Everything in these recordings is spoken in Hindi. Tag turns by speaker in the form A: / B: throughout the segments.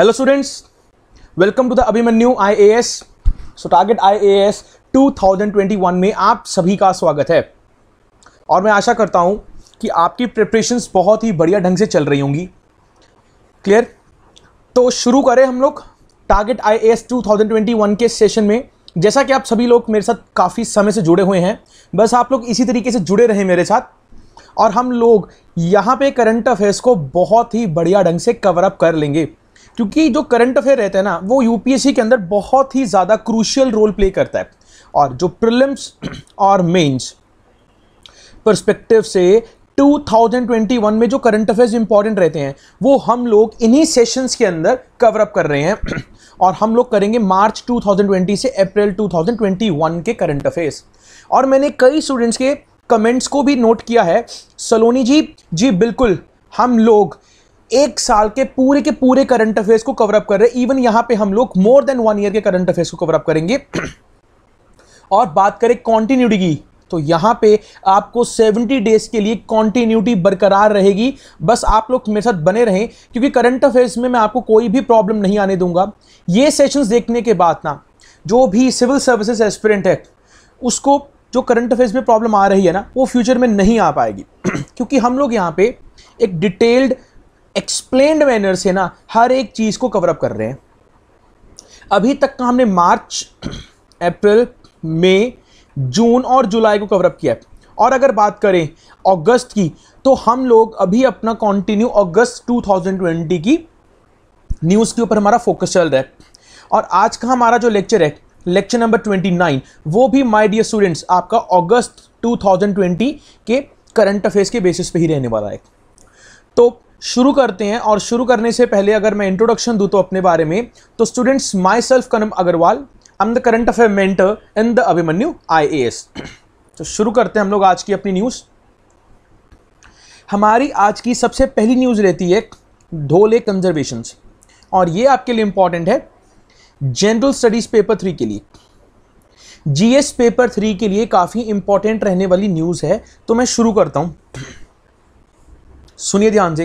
A: A S so target I A S two thousand twenty 2021 में आप सभी का स्वागत है और मैं आशा करता हूं कि आपकी प्रिपरेशंस बहुत ही बढ़िया ढंग से चल रही होंगी क्लियर तो शुरू करें हम लोग टारगेट आईएएस 2021 के सेशन में जैसा कि आप सभी लोग मेरे साथ काफ़ी समय से जुड़े हुए हैं बस आप लोग इसी तरीके से जुड़े रहे मेरे साथ और हम लोग यहाँ पे करंट अफेयर्स को बहुत ही बढ़िया ढंग से कवर अप कर लेंगे क्योंकि जो करंट अफेयर रहता है ना वो यूपीएससी के अंदर बहुत ही ज़्यादा क्रूशियल रोल प्ले करता है और जो प्रिलिम्स और मेंस परस्पेक्टिव से 2021 में जो करंट अफेयर्स इंपॉर्टेंट रहते हैं वो हम लोग इन्हीं सेशंस के अंदर कवर अप कर रहे हैं और हम लोग करेंगे मार्च 2020 से अप्रैल 2021 के करंट अफेयर्स और मैंने कई स्टूडेंट्स के कमेंट्स को भी नोट किया है सलोनी जी जी बिल्कुल हम लोग एक साल के पूरे के पूरे करंट अफेयर्स को कवरअप कर रहे हैं इवन यहां पे हम लोग मोर देन वन ईयर के करंट अफेयर्स को कवरअप करेंगे और बात करें कॉन्टिन्यूटी की तो यहां पे आपको 70 डेज के लिए कॉन्टीन्यूटी बरकरार रहेगी बस आप लोग मेरे साथ बने रहें क्योंकि करंट अफेयर्स में मैं आपको कोई भी प्रॉब्लम नहीं आने दूंगा ये सेशंस देखने के बाद ना जो भी सिविल सर्विसेज एस्पिरेंट है उसको जो करंट अफेयर्स में प्रॉब्लम आ रही है ना वो फ्यूचर में नहीं आ पाएगी क्योंकि हम लोग यहाँ पे एक डिटेल्ड एक्सप्लेन्ड मैनर से ना हर एक चीज़ को कवरअप कर रहे हैं अभी तक का हमने मार्च अप्रैल मई जून और जुलाई को कवरअप किया है और अगर बात करें अगस्त की तो हम लोग अभी अपना कंटिन्यू अगस्त 2020 की न्यूज़ के ऊपर हमारा फोकस चल रहा है और आज का हमारा जो लेक्चर है लेक्चर नंबर 29 वो भी माय डियर स्टूडेंट्स आपका अगस्त 2020 के करंट अफेयर्स के बेसिस पे ही रहने वाला है तो शुरू करते हैं और शुरू करने से पहले अगर मैं इंट्रोडक्शन दूँ तो अपने बारे में तो students myself Kanam Agarwal I am the current affair mentor in the Abhimanyu I तो शुरू करते हैं हम लोग आज की अपनी न्यूज़ हमारी आज की सबसे पहली न्यूज़ रहती है ढोले कंजर्वेशन और ये आपके लिए इम्पॉर्टेंट है जनरल स्टडीज़ पेपर थ्री के लिए जीएस पेपर थ्री के लिए काफ़ी इंपॉर्टेंट रहने वाली न्यूज़ है तो मैं शुरू करता हूँ सुनिए ध्यान से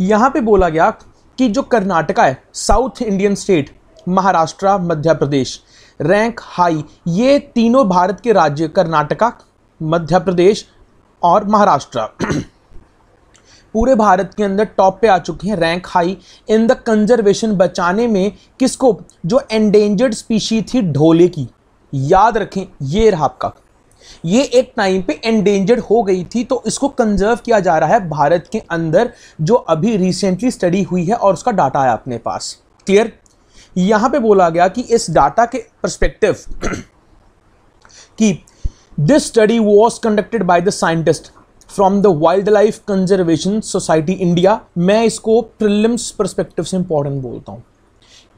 A: यहाँ पे बोला गया कि जो कर्नाटका है south Indian state Maharashtra Madhya Pradesh rank high ये तीनों भारत के राज्य कर्नाटका मध्य प्रदेश और महाराष्ट्र पूरे भारत के अंदर टॉप पे आ चुके हैं rank high in the conservation बचाने में किसको जो एंडेंजर्ड स्पीशी थी ढोले की याद रखें ये रहा आपका ये एक टाइम पे एंडेंजर्ड हो गई थी तो इसको कंजर्व किया जा रहा है भारत के अंदर जो अभी रिसेंटली स्टडी हुई है और उसका डाटा है अपने पास क्लियर यहाँ पे बोला गया कि इस डाटा के परस्पेक्टिव कि this study was conducted by the scientist from the wild wildlife conservation society India मैं इसको प्रिलिम्स परस्पेक्टिव से इंपॉर्टेंट बोलता हूँ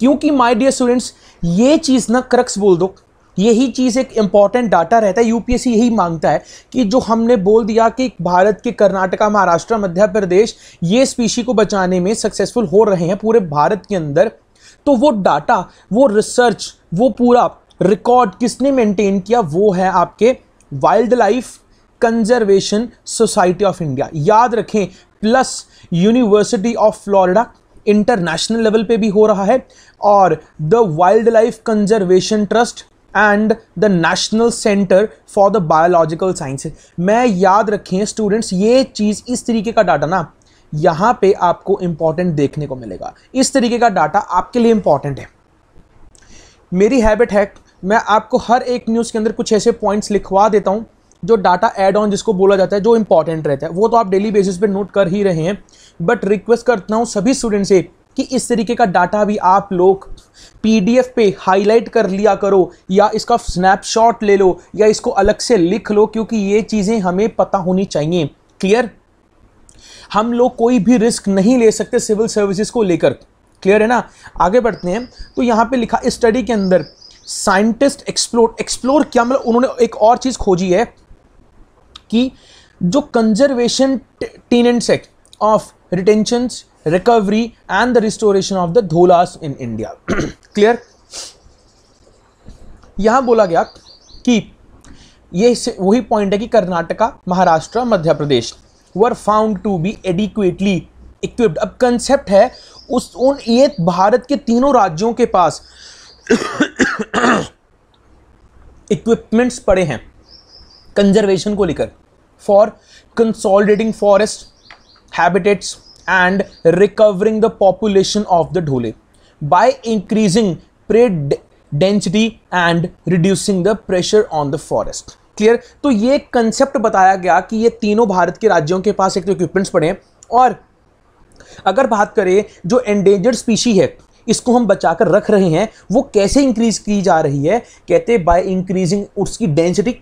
A: क्योंकि माय डियर स्टूडेंट्स ये चीज़ ना क्रक्स बोल दो यही चीज़ एक इम्पॉर्टेंट डाटा रहता है यूपीएससी यही मांगता है कि जो हमने बोल दिया कि भारत के कर्नाटका महाराष्ट्र मध्य प्रदेश ये स्पीशी को बचाने में सक्सेसफुल हो रहे हैं पूरे भारत के अंदर तो वो डाटा वो रिसर्च वो पूरा रिकॉर्ड किसने मेंटेन किया वो है आपके wildlife conservation society of India याद रखें plus university of Florida international level पे भी हो रहा है और the wild wildlife conservation trust and the national centre for the biological science मैं याद रखें स्टूडेंट्स ये चीज़ इस तरीके का डाटा ना यहाँ पे आपको इंपॉर्टेंट देखने को मिलेगा इस तरीके का डाटा आपके लिए इंपॉर्टेंट है मेरी हैबिट है मैं आपको हर एक न्यूज़ के अंदर कुछ ऐसे पॉइंट्स लिखवा देता हूँ जो डाटा एड ऑन जिसको बोला जाता है जो इंपॉर्टेंट रहता है वो तो आप डेली बेसिस पे नोट कर ही रहे हैं बट रिक्वेस्ट करता हूँ सभी स्टूडेंट से कि इस तरीके का डाटा भी आप लोग पीडीएफ पे हाईलाइट कर लिया करो या इसका स्नैपशॉट ले लो या इसको अलग से लिख लो क्योंकि ये चीज़ें हमें पता होनी चाहिए क्लियर हम लोग कोई भी रिस्क नहीं ले सकते सिविल सर्विसेज को लेकर क्लियर है ना आगे बढ़ते हैं तो यहाँ पे लिखा स्टडी के अंदर साइंटिस्ट एक्सप्लोर एक्सप्लोर क्या मतलब उन्होंने एक और चीज़ खोजी है कि जो कंजर्वेशन टीनेंट्स है of retentions recovery and the restoration of the dholas in India. Clear? यहाँ बोला गया कि ये वही पॉइंट है कि Karnataka Maharashtra Madhya Pradesh were found to be adequately equipped अब कंसेप्ट है उस उन ये भारत के तीनों राज्यों के पास इक्विपमेंट्स पड़े हैं कंजर्वेशन को लेकर for consolidating forest habitats and recovering the population of the dhole by increasing prey density and reducing the pressure on the forest clear तो ये कंसेप्ट बताया गया कि ये तीनों भारत के राज्यों के पास एक तो इक्विपमेंट्स पड़े और अगर बात करें जो एंडेंजर्ड स्पीशी है इसको हम बचाकर रख रहे हैं वो कैसे इंक्रीज की जा रही है कहते बाय इंक्रीजिंग उसकी density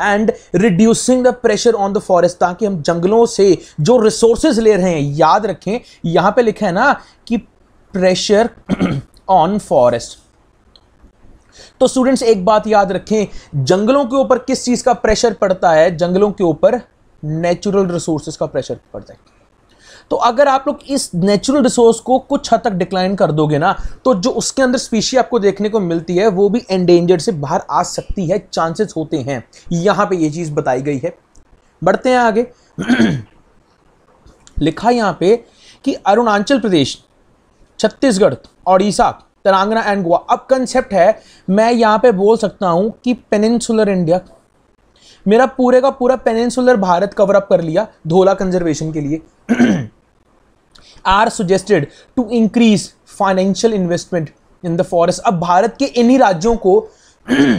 A: and reducing the pressure on the forest ताकि हम जंगलों से जो रिसोर्सेज ले रहे हैं याद रखें यहां पे लिखा है ना कि प्रेशर ऑन फॉरेस्ट तो स्टूडेंट्स एक बात याद रखें जंगलों के ऊपर किस चीज का प्रेशर पड़ता है जंगलों के ऊपर नेचुरल रिसोर्सेज का प्रेशर पड़ता है तो अगर आप लोग इस नेचुरल रिसोर्स को कुछ हद तक डिक्लाइन कर दोगे ना तो जो उसके अंदर स्पीशी आपको देखने को मिलती है वो भी एंडेंजर्ड से बाहर आ सकती है चांसेस होते हैं यहां पे ये चीज़ बताई गई है बढ़ते हैं आगे लिखा यहां पे कि अरुणाचल प्रदेश छत्तीसगढ़ ओडिशा तेलंगाना एंड गोवा अब कंसेप्ट है मैं यहां पे बोल सकता हूं कि पेनिनसुलर इंडिया मेरा पूरे का पूरा पेनिनसुलर भारत कवर अप कर लिया धोला कंजर्वेशन के लिए are suggested to increase financial investment in the forest अब भारत के इन्हीं राज्यों को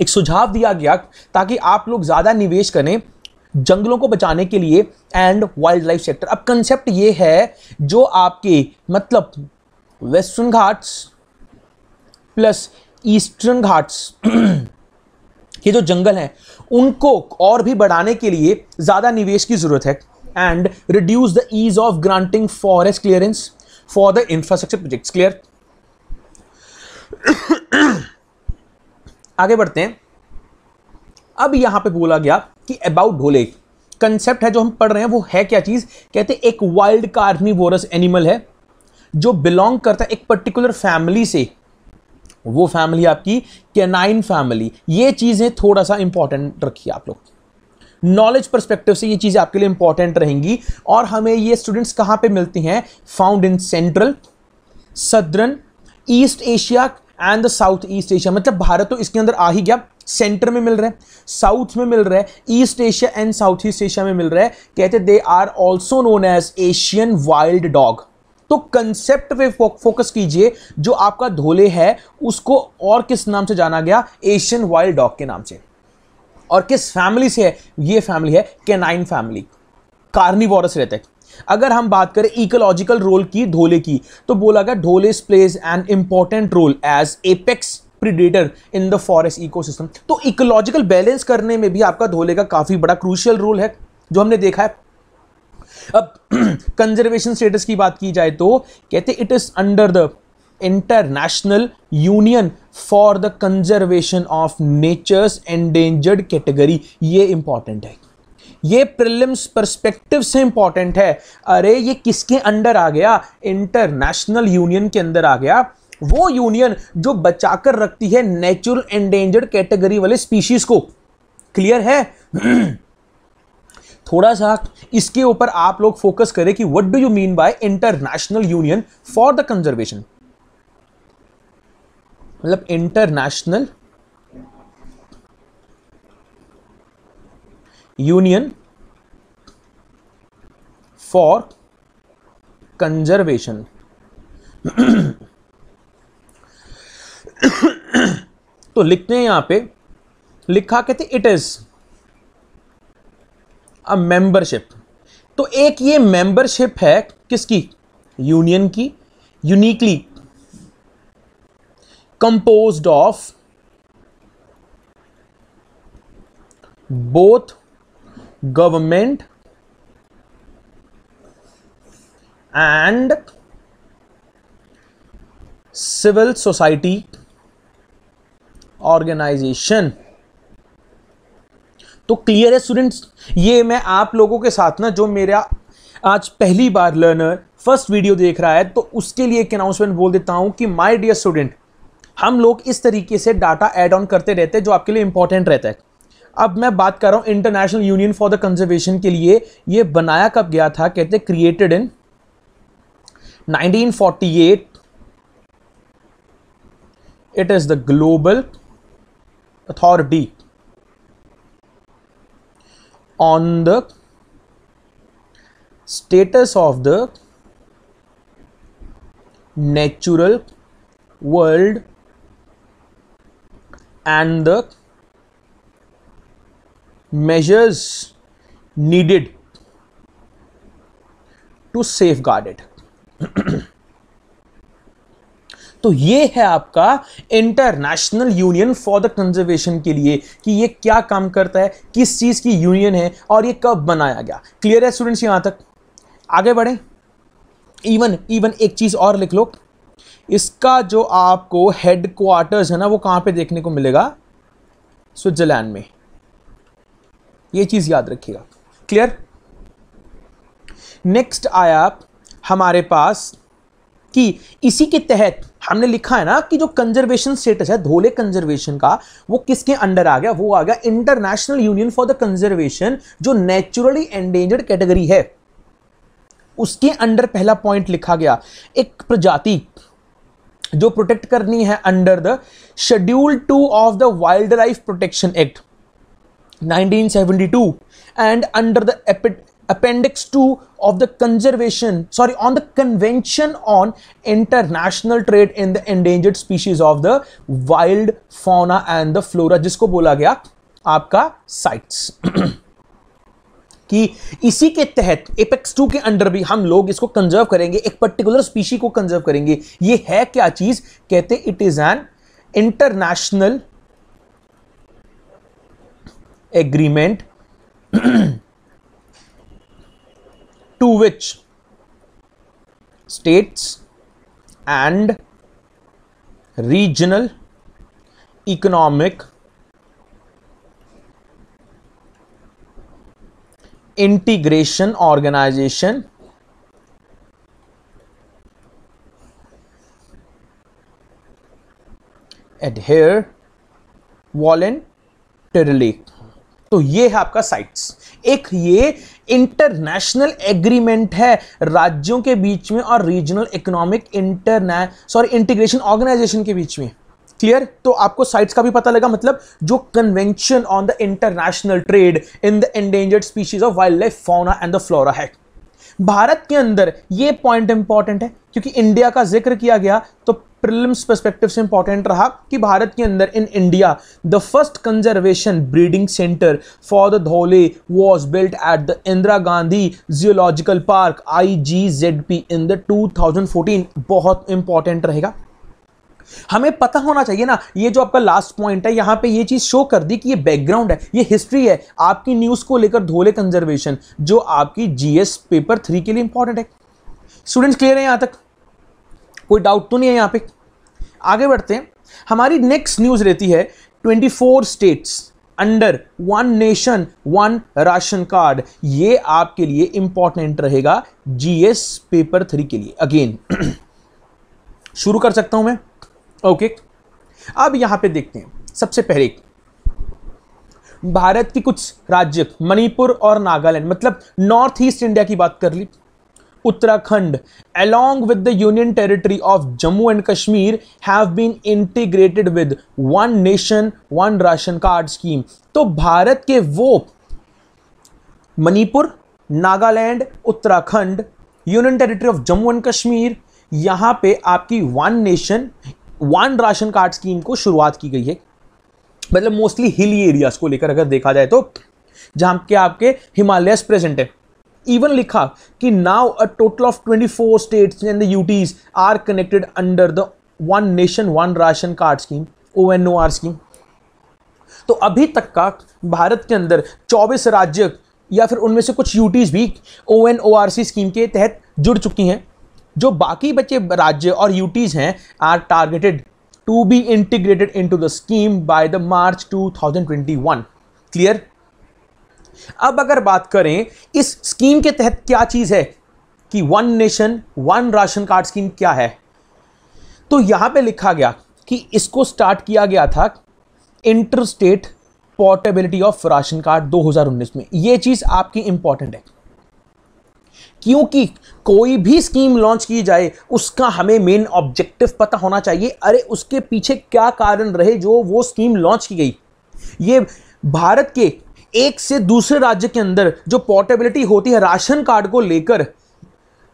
A: एक सुझाव दिया गया ताकि आप लोग ज़्यादा निवेश करें जंगलों को बचाने के लिए एंड वाइल्ड लाइफ सेक्टर अब कंसेप्ट ये है जो आपके मतलब Western Ghats plus Eastern Ghats ये जो जंगल हैं उनको और भी बढ़ाने के लिए ज़्यादा निवेश की ज़रूरत है and reduce the ease of granting forest clearance for the infrastructure projects clear आगे बढ़ते हैं अब यहां पे बोला गया कि अबाउट ढोले कंसेप्ट है जो हम पढ़ रहे हैं वो है क्या चीज़ कहते एक वाइल्ड कार्निवोरस एनिमल है जो बिलोंग करता है एक पर्टिकुलर फैमिली से वो फैमिली आपकी कैनाइन फैमिली ये चीज़ें थोड़ा सा इंपॉर्टेंट रखिए आप लोग नॉलेज परस्पेक्टिव से ये चीज़ें आपके लिए इंपॉर्टेंट रहेंगी और हमें ये स्टूडेंट्स कहाँ पे मिलती हैं found in central southern east Asia and the south east Asia मतलब भारत तो इसके अंदर आ ही गया सेंटर में मिल रहा है साउथ में मिल रहा है east Asia and south east Asia में मिल रहा है कहते they are also known as Asian wild dog तो कंसेप्ट पे फोकस कीजिए जो आपका धोले है उसको और किस नाम से जाना गया एशियन वाइल्ड डॉग के नाम से और किस फैमिली से है ये फैमिली है केनाइन फैमिली कार्निवोरस रहते हैं अगर हम बात करें इकोलॉजिकल रोल की ढोले की तो बोला गया dhole plays an important role as apex predator in the forest ecosystem तो इकोलॉजिकल बैलेंस करने में भी आपका धोले का काफ़ी बड़ा क्रूशियल रोल है जो हमने देखा है अब कंजर्वेशन स्टेटस की बात की जाए तो कहते it is under the international union for the conservation of nature's endangered category ये इंपॉर्टेंट है ये प्रिलिम्स परस्पेक्टिव से इंपॉर्टेंट है अरे ये किसके अंडर आ गया इंटरनेशनल यूनियन के अंदर आ गया वो यूनियन जो बचाकर रखती है नेचुरल एंडेंजर्ड कैटेगरी वाले स्पीशीज को क्लियर है थोड़ा सा इसके ऊपर आप लोग फोकस करें कि what do you mean by international union for the conservation मतलब इंटरनेशनल यूनियन फॉर कंजर्वेशन तो लिखते हैं यहां पे लिखा कहते इट इज अ मेंबरशिप तो एक ये मेंबरशिप है किसकी यूनियन की uniquely composed of both government and civil society organisation तो क्लियर है स्टूडेंट्स ये मैं आप लोगों के साथ ना जो मेरा आज पहली बार लर्नर फर्स्ट वीडियो देख रहा है तो उसके लिए एक अनाउंसमेंट बोल देता हूँ कि माय डियर स्टूडेंट हम लोग इस तरीके से डाटा एड ऑन करते रहते हैं जो आपके लिए इंपॉर्टेंट रहता है अब मैं बात कर रहा हूँ international union for the conservation के लिए ये बनाया कब गया था कहते created in 1948 it is the global authority on the status of the natural world and the measures needed to safeguard it तो ये है आपका international union for the conservation के लिए कि ये क्या काम करता है किस चीज़ की यूनियन है और ये कब बनाया गया क्लियर है स्टूडेंट्स यहां तक आगे बढ़े इवन इवन एक चीज़ और लिख लो इसका जो आपको हेडक्वार्टर्स है ना वो कहां पे देखने को मिलेगा स्विट्जरलैंड में ये चीज़ याद रखिएगा क्लियर नेक्स्ट आया हमारे पास कि इसी के तहत हमने लिखा है ना कि जो कंजर्वेशन स्टेटस है धोले कंजर्वेशन का वो किसके अंडर आ गया वो आ गया international union for the conservation जो नेचुरली एंडेंजर्ड कैटेगरी है उसके अंडर पहला पॉइंट लिखा गया एक प्रजाति जो प्रोटेक्ट करनी है under the schedule two of the wild life protection act 1972 and under the appendix 2 of the conservation sorry on the convention on international trade in the endangered species of the wild fauna and the flora जिसको बोला गया आपका साइट्स कि इसी के तहत एपेक्स टू के अंडर भी हम लोग इसको कंजर्व करेंगे एक पर्टिकुलर स्पीशी को कंजर्व करेंगे ये है क्या चीज कहते it is an international agreement to which states and regional economic integration organization adhere voluntarily तो ये है आपका साइट्स एक ये इंटरनेशनल एग्रीमेंट है राज्यों के बीच में और regional economic inter sorry integration organisation के बीच में क्लियर तो आपको साइट्स का भी पता लगा मतलब जो convention on the international trade in the endangered species of wild life fauna and the flora है भारत के अंदर ये पॉइंट इंपॉर्टेंट है क्योंकि इंडिया का जिक्र किया गया तो प्रिलिम्स परस्पेक्टिव से इंपॉर्टेंट रहा कि भारत के अंदर in India the first conservation breeding centre for the dhole was built at the Indira Gandhi geological park I G Z P in the two thousand fourteen बहुत इंपॉर्टेंट रहेगा हमें पता होना चाहिए ना ये जो आपका लास्ट पॉइंट है यहाँ पे ये चीज़ शो कर दी कि ये बैकग्राउंड है ये हिस्ट्री है आपकी न्यूज़ को लेकर धोले कंजर्वेशन जो आपकी जीएस पेपर थ्री के लिए इंपॉर्टेंट है स्टूडेंट्स क्लियर है यहाँ तक कोई डाउट तो नहीं है यहाँ पे आगे बढ़ते हैं हमारी नेक्स्ट न्यूज़ रहती है twenty states under one nation one ration card ये आपके लिए इंपॉर्टेंट रहेगा जीएस पेपर थ्री के लिए अगेन शुरू कर सकता हूं मैं ओके अब यहां पे देखते हैं सबसे पहले भारत के कुछ राज्य मणिपुर और नागालैंड मतलब नॉर्थ ईस्ट इंडिया की बात कर ली Uttarakhand along with the union territory of Jammu and Kashmir have been integrated with one nation one ration card scheme तो भारत के वो Manipur Nagaland Uttarakhand union territory of Jammu and Kashmir यहां पे आपकी one nation one ration card scheme को शुरुआत की गई है मतलब मोस्टली हिली एरियाज को लेकर अगर देखा जाए तो जहां के आपके हिमालयस प्रेजेंट है इवन लिखा कि now a total of 24 states and the UTs are connected under the one nation one ration card scheme O N O R scheme तो अभी तक का भारत के अंदर 24 राज्य या फिर उनमें से कुछ यूटीज भी O N O R C scheme के तहत जुड़ चुकी हैं जो बाकी बचे राज्य और यूटीज हैं are targeted to be integrated to the scheme by the March 2021 clear अब अगर बात करें इस स्कीम के तहत क्या चीज़ है कि one nation one ration card scheme क्या है तो यहां पे लिखा गया कि इसको स्टार्ट किया गया था inter state portability of ration card 2019 में यह चीज़ आपकी इंपॉर्टेंट है क्योंकि कोई भी स्कीम लॉन्च की जाए उसका हमें मेन ऑब्जेक्टिव पता होना चाहिए अरे उसके पीछे क्या कारण रहे जो वो स्कीम लॉन्च की गई ये भारत के एक से दूसरे राज्य के अंदर जो पोर्टेबिलिटी होती है राशन कार्ड को लेकर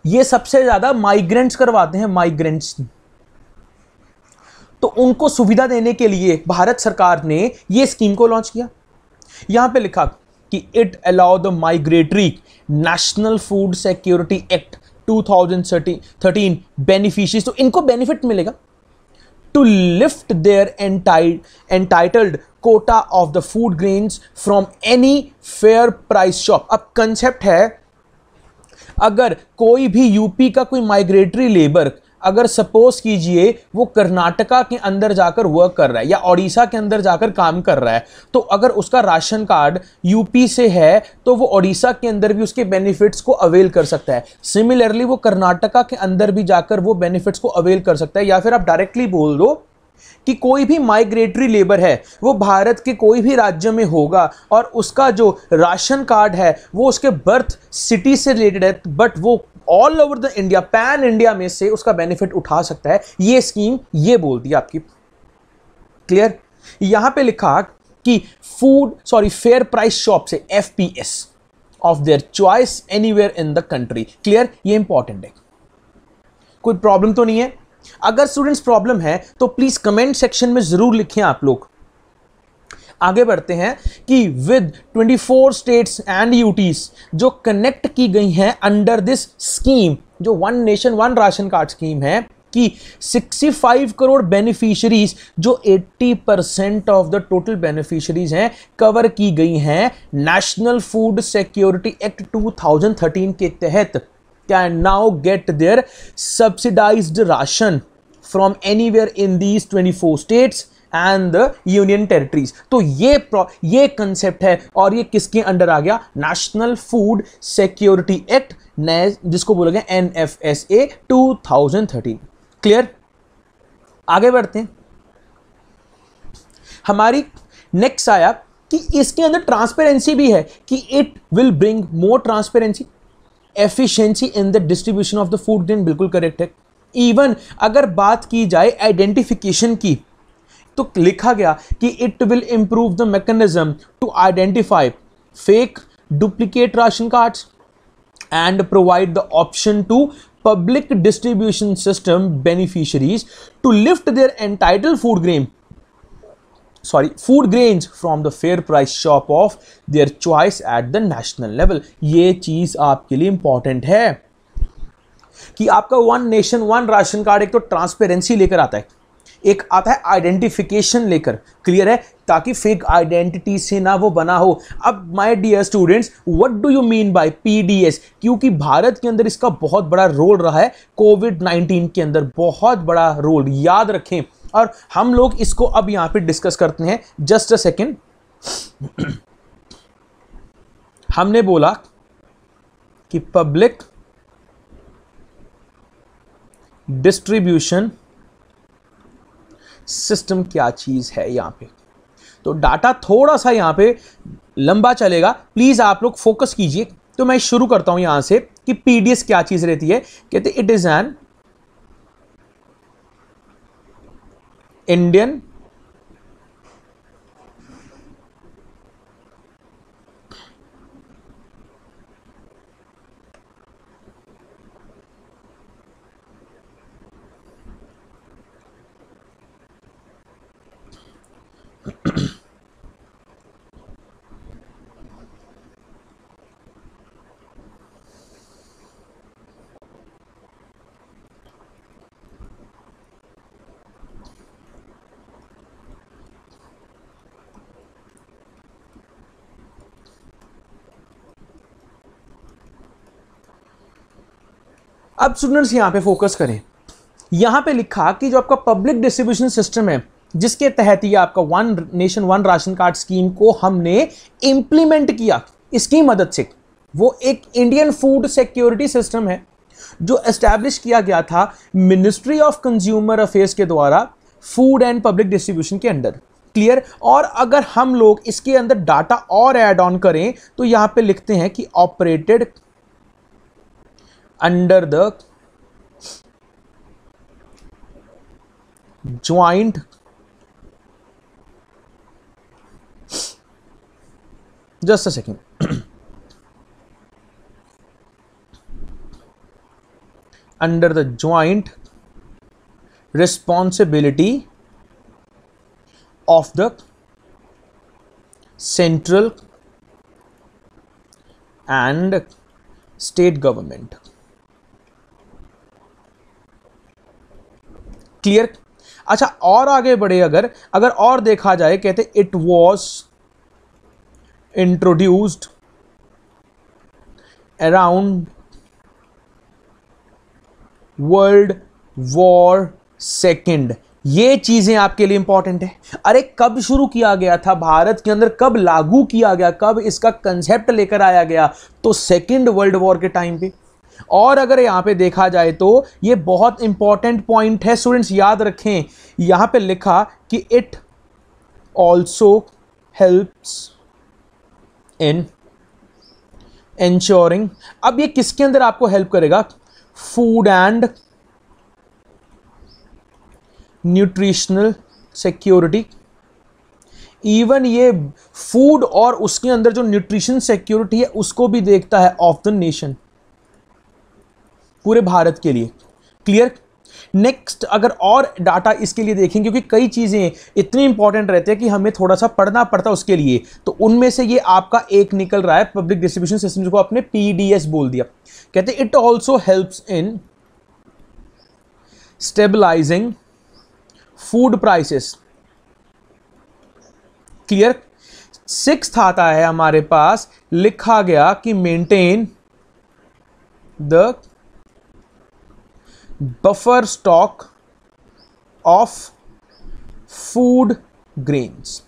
A: ये सबसे ज़्यादा माइग्रेंट्स करवाते हैं माइग्रेंट्स तो उनको सुविधा देने के लिए भारत सरकार ने यह स्कीम को लॉन्च किया यहां पे लिखा कि it allow the migratory national food security act 2013 beneficiaries तो इनको बेनिफिट मिलेगा to lift their entitled quota of the food grains from any fair price shop अब कंसेप्ट है अगर कोई भी यूपी का कोई माइग्रेटरी लेबर अगर सपोज कीजिए वो कर्नाटका के अंदर जाकर वर्क कर रहा है या ओडिशा के अंदर जाकर काम कर रहा है तो अगर उसका राशन कार्ड यूपी से है तो वो ओडिशा के अंदर भी उसके बेनिफिट्स को अवेल कर सकता है सिमिलरली वो कर्नाटका के अंदर भी जाकर वो बेनिफिट्स को अवेल कर सकता है या फिर आप डायरेक्टली बोल दो कि कोई भी माइग्रेटरी लेबर है वो भारत के कोई भी राज्य में होगा और उसका जो राशन कार्ड है वो उसके बर्थ सिटी से रिलेटेड है बट वो all over the India pan India में से उसका बेनिफिट उठा सकता है ये स्कीम ये बोल दी आपकी क्लियर यहां पे लिखा कि food sorry fair price shop से F P S of their choice any in the country clear ये इंपॉर्टेंट है कोई प्रॉब्लम तो नहीं है अगर स्टूडेंट्स प्रॉब्लम है तो प्लीज़ कमेंट सेक्शन में ज़रूर लिखें आप लोग आगे बढ़ते हैं कि विद 24 स्टेट्स एंड यूटीज जो कनेक्ट की गई हैं अंडर दिस स्कीम जो one nation one ration card scheme है कि 65 करोड़ बेनिफिशरीज जो 80 percent of the total beneficiaries हैं कवर की गई हैं नेशनल फूड सिक्योरिटी एक्ट 2013 के तहत get now subsidise ration from anywhere in these twenty 24 states and the union territories तो ये ये कंसेप्ट है और ये किसके अंडर आ गया नेशनल फूड सिक्योरिटी एक्ट जिसको बोला गया N F S A two thousand thirteen clear आगे बढ़ते हैं हमारी नेक्स्ट आया कि इसके अंदर ट्रांसपेरेंसी भी है कि it will bring more transparency efficiency in the distribution of the food grain बिल्कुल करेक्ट है इवन अगर बात की जाए आइडेंटिफिकेशन की तो लिखा गया कि it will improve the mechanism to identify fake duplicate ration cards and provide the option to public distribution system beneficiaries to lift their entitle food grain sorry food grains from the fair price shop of their choice at the national level ये चीज़ आपके लिए important है कि आपका one nation one ration card एक तो ट्रांसपेरेंसी लेकर आता है एक आता है आइडेंटिफिकेशन लेकर क्लियर है ताकि फेक आइडेंटिटी से ना वो बना हो अब my dear students what do you mean by PDS क्योंकि भारत के अंदर इसका बहुत बड़ा रोल रहा है कोविड 19 के अंदर बहुत बड़ा रोल याद रखें और हम लोग इसको अब यहां पे डिस्कस करते हैं जस्ट अ सेकेंड हमने बोला कि पब्लिक डिस्ट्रीब्यूशन सिस्टम क्या चीज़ है यहां पे तो डाटा थोड़ा सा यहां पे लंबा चलेगा प्लीज़ आप लोग फोकस कीजिए तो मैं शुरू करता हूं यहां से कि पीडीएस क्या चीज़ रहती है कहते इट इज़ एन Indian अब स्टूडेंट्स यहाँ पे फोकस करें यहाँ पे लिखा कि जो आपका पब्लिक डिस्ट्रीब्यूशन सिस्टम है जिसके तहत ये आपका one nation one ration card scheme को हमने इम्प्लीमेंट किया इसकी मदद से वो एक इंडियन फूड सिक्योरिटी सिस्टम है जो एस्टैब्लिश किया गया था मिनिस्ट्री ऑफ कंज्यूमर अफेयर्स के द्वारा फूड एंड पब्लिक डिस्ट्रीब्यूशन के अंडर क्लियर और अगर हम लोग इसके अंदर डाटा और एड ऑन करें तो यहाँ पे लिखते हैं कि operated under the joint just a second under the joint responsibility of the central and state government clear अच्छा और आगे बढ़े अगर अगर और देखा जाए कहते it was introduced around world war second ये चीजें आपके लिए इंपॉर्टेंट है अरे कब शुरू किया गया था भारत के अंदर कब लागू किया गया कब इसका कंसेप्ट लेकर आया गया तो सेकेंड वर्ल्ड वॉर के टाइम पे और अगर यहाँ पे देखा जाए तो ये बहुत इंपॉर्टेंट पॉइंट है स्टूडेंट्स याद रखें यहाँ पे लिखा कि it also helps in ensuring अब ये किसके अंदर आपको हेल्प करेगा food and nutritional security even ये फूड और उसके अंदर जो न्यूट्रिशन सिक्योरिटी है उसको भी देखता है ऑफ द नेशन पूरे भारत के लिए क्लियर नेक्स्ट अगर और डाटा इसके लिए देखें क्योंकि कई चीज़ें इतनी इंपॉर्टेंट रहती है कि हमें थोड़ा सा पढ़ना पड़ता उसके लिए तो उनमें से ये आपका एक निकल रहा है पब्लिक डिस्ट्रीब्यूशन सिस्टम को आपने पीडीएस बोल दिया कहते it also helps in stabilising food prices clear six आता है हमारे पास लिखा गया कि maintain the buffer stock of food grains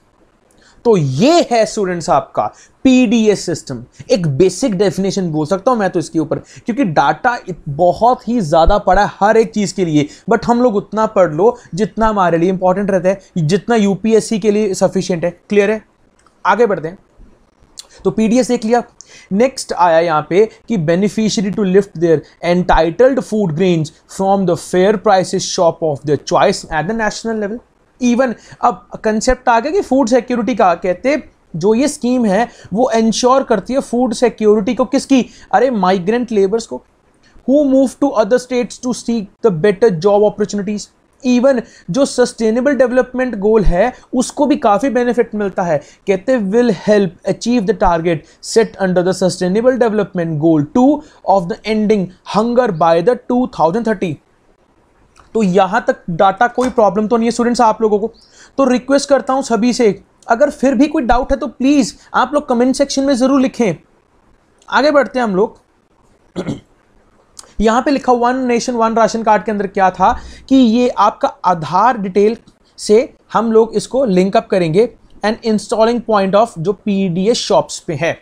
A: तो ये है स्टूडेंट्स आपका पीडीएस सिस्टम एक बेसिक डेफिनेशन बोल सकता हूं मैं तो इसके ऊपर क्योंकि डाटा बहुत ही ज़्यादा पड़ा है हर एक चीज़ के लिए बट हम लोग उतना पढ़ लो जितना हमारे लिए इंपॉर्टेंट रहता है जितना यूपीएससी के लिए सफिशियंट है क्लियर है आगे बढ़ते हैं तो पीडीएस देख लिया नेक्स्ट आया यहाँ पे कि beneficiary to lift their entitled food grains from the fair prices shop of the choice at the national level even अब कंसेप्ट आ गया कि फूड सिक्योरिटी का कहते जो ये स्कीम है वो इंश्योर करती है फूड सिक्योरिटी को किसकी अरे माइग्रेंट लेबर्स को who move to other states to seek the better job opportunities even जो सस्टेनेबल डेवलपमेंट गोल है उसको भी काफ़ी बेनिफिट मिलता है कहते will help achieve the target set under the sustainable development goal two of the ending hunger by the two thousand thirty तो यहां तक डाटा कोई प्रॉब्लम तो नहीं है स्टूडेंट्स आप लोगों को तो रिक्वेस्ट करता हूं सभी से अगर फिर भी कोई डाउट है तो प्लीज़ आप लोग कमेंट सेक्शन में ज़रूर लिखें आगे बढ़ते हैं हम लोग यहां पे लिखा one nation one ration card के अंदर क्या था कि ये आपका आधार डिटेल से हम लोग इसको लिंकअप करेंगे एंड इंस्टॉलिंग पॉइंट ऑफ जो पी डी एस शॉप्स पे है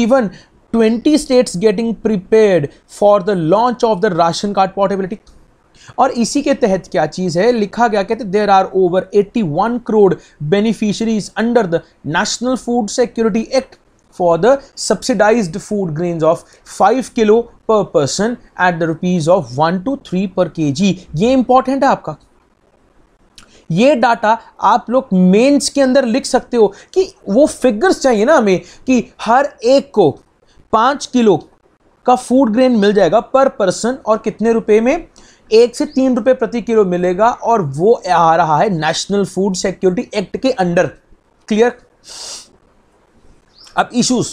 A: even 20 states getting prepared for the launch of the ration card portability और इसी के तहत क्या चीज़ है लिखा गया कहते there are over 81 crore beneficiaries under the national food security act for the subsidized food grains of 5 kilo per person at the rupees of 1 to 3 per kg ye important hai aapka ये डाटा आप लोग मेंस के अंदर लिख सकते हो कि वो फिगर्स चाहिए ना हमें कि हर एक को पाँच किलो का फूड ग्रेन मिल जाएगा पर पर्सन और कितने रुपए में एक से तीन रुपए प्रति किलो मिलेगा और वो आ रहा है नेशनल फूड सिक्योरिटी एक्ट के अंडर क्लियर अब इश्यूज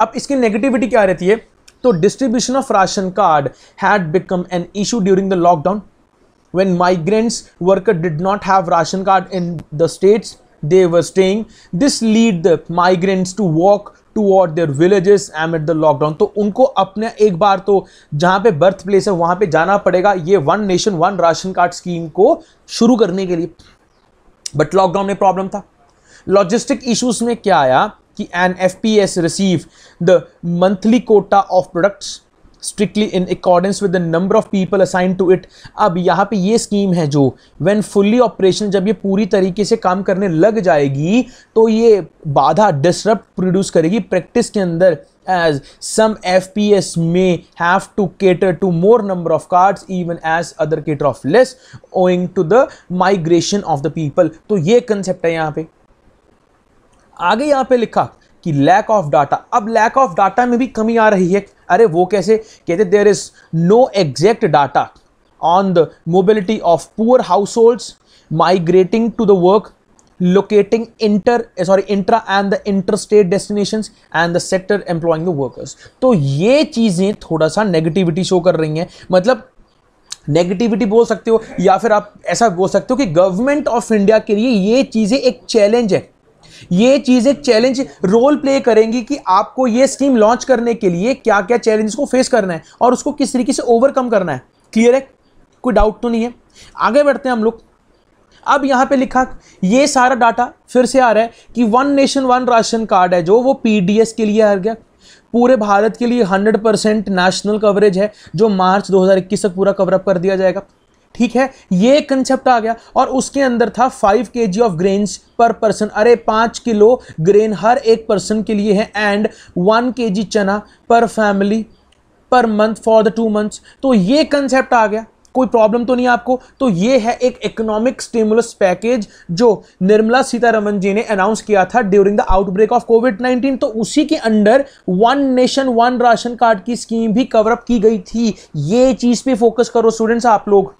A: अब इसकी नेगेटिविटी क्या रहती है तो distribution of ration card had become an issue during the lockdown worker did not have ration card in the states they were staying this lead the migrants to walk to walk their villages amid the lockdown तो उनको अपने एक बार तो जहाँ पे बर्थ प्लेस है वहाँ पे जाना पड़ेगा ये one nation one ration card scheme को शुरू करने के लिए बट लॉकडाउन में प्रॉब्लम था लॉजिस्टिक इश्यूज में क्या आया कि N F P S receive the monthly quota of products strictly in accordance with the number of people assign to it अब यहाँ पे ये स्कीम है जो वेन फुल्ली ऑपरेशन जब ये पूरी तरीके से काम करने लग जाएगी तो ये बाधा डिस्टर्ब प्रोड्यूस करेगी प्रैक्टिस के अंदर as some F P S may have to cater to more number of cards even as other cater of less owing to the migration of the people तो ये कंसेप्ट है यहाँ पे आगे यहाँ पे लिखा कि लैक ऑफ डाटा अब लैक ऑफ डाटा में भी कमी आ रही है अरे वो कैसे कहते there is no exact data on the mobility of poor households migrating to the work inter sorry intra and the inter state destination and the sector employing the workers तो ये चीज़ें थोड़ा सा नेगेटिविटी शो कर रही हैं मतलब नेगेटिविटी बोल सकते हो या फिर आप ऐसा बोल सकते हो कि गवर्नमेंट ऑफ इंडिया के लिए ये चीज़ें एक चैलेंज है ये चीज़ एक चैलेंज रोल प्ले करेंगी कि आपको ये स्कीम लॉन्च करने के लिए क्या क्या चैलेंज को फेस करना है और उसको किस तरीके से ओवरकम करना है क्लियर है कोई डाउट तो नहीं है आगे बढ़ते हैं हम लोग अब यहां पे लिखा ये सारा डाटा फिर से आ रहा है कि one nation one ration card है जो वो पीडीएस के लिए आ गया पूरे भारत के लिए 100 परसेंट नेशनल कवरेज है जो मार्च 2021 तक पूरा कवरअप कर दिया जाएगा ठीक है ये कंसेप्ट आ गया और उसके अंदर था five K G of grains per person अरे पांच किलो ग्रेन हर एक पर्सन के लिए है एंड वन के जी चना per family per month for the two months तो ये कंसेप्ट आ गया कोई प्रॉब्लम तो नहीं आपको तो ये है एक इकोनॉमिक स्टिमुलस पैकेज जो निर्मला सीतारमन जी ने अनाउंस किया था during the outbreak of covid 19 तो उसी के under one nation one ration card की स्कीम भी कवरअप की गई थी ये चीज पे फोकस करो स्टूडेंट्स आप लोग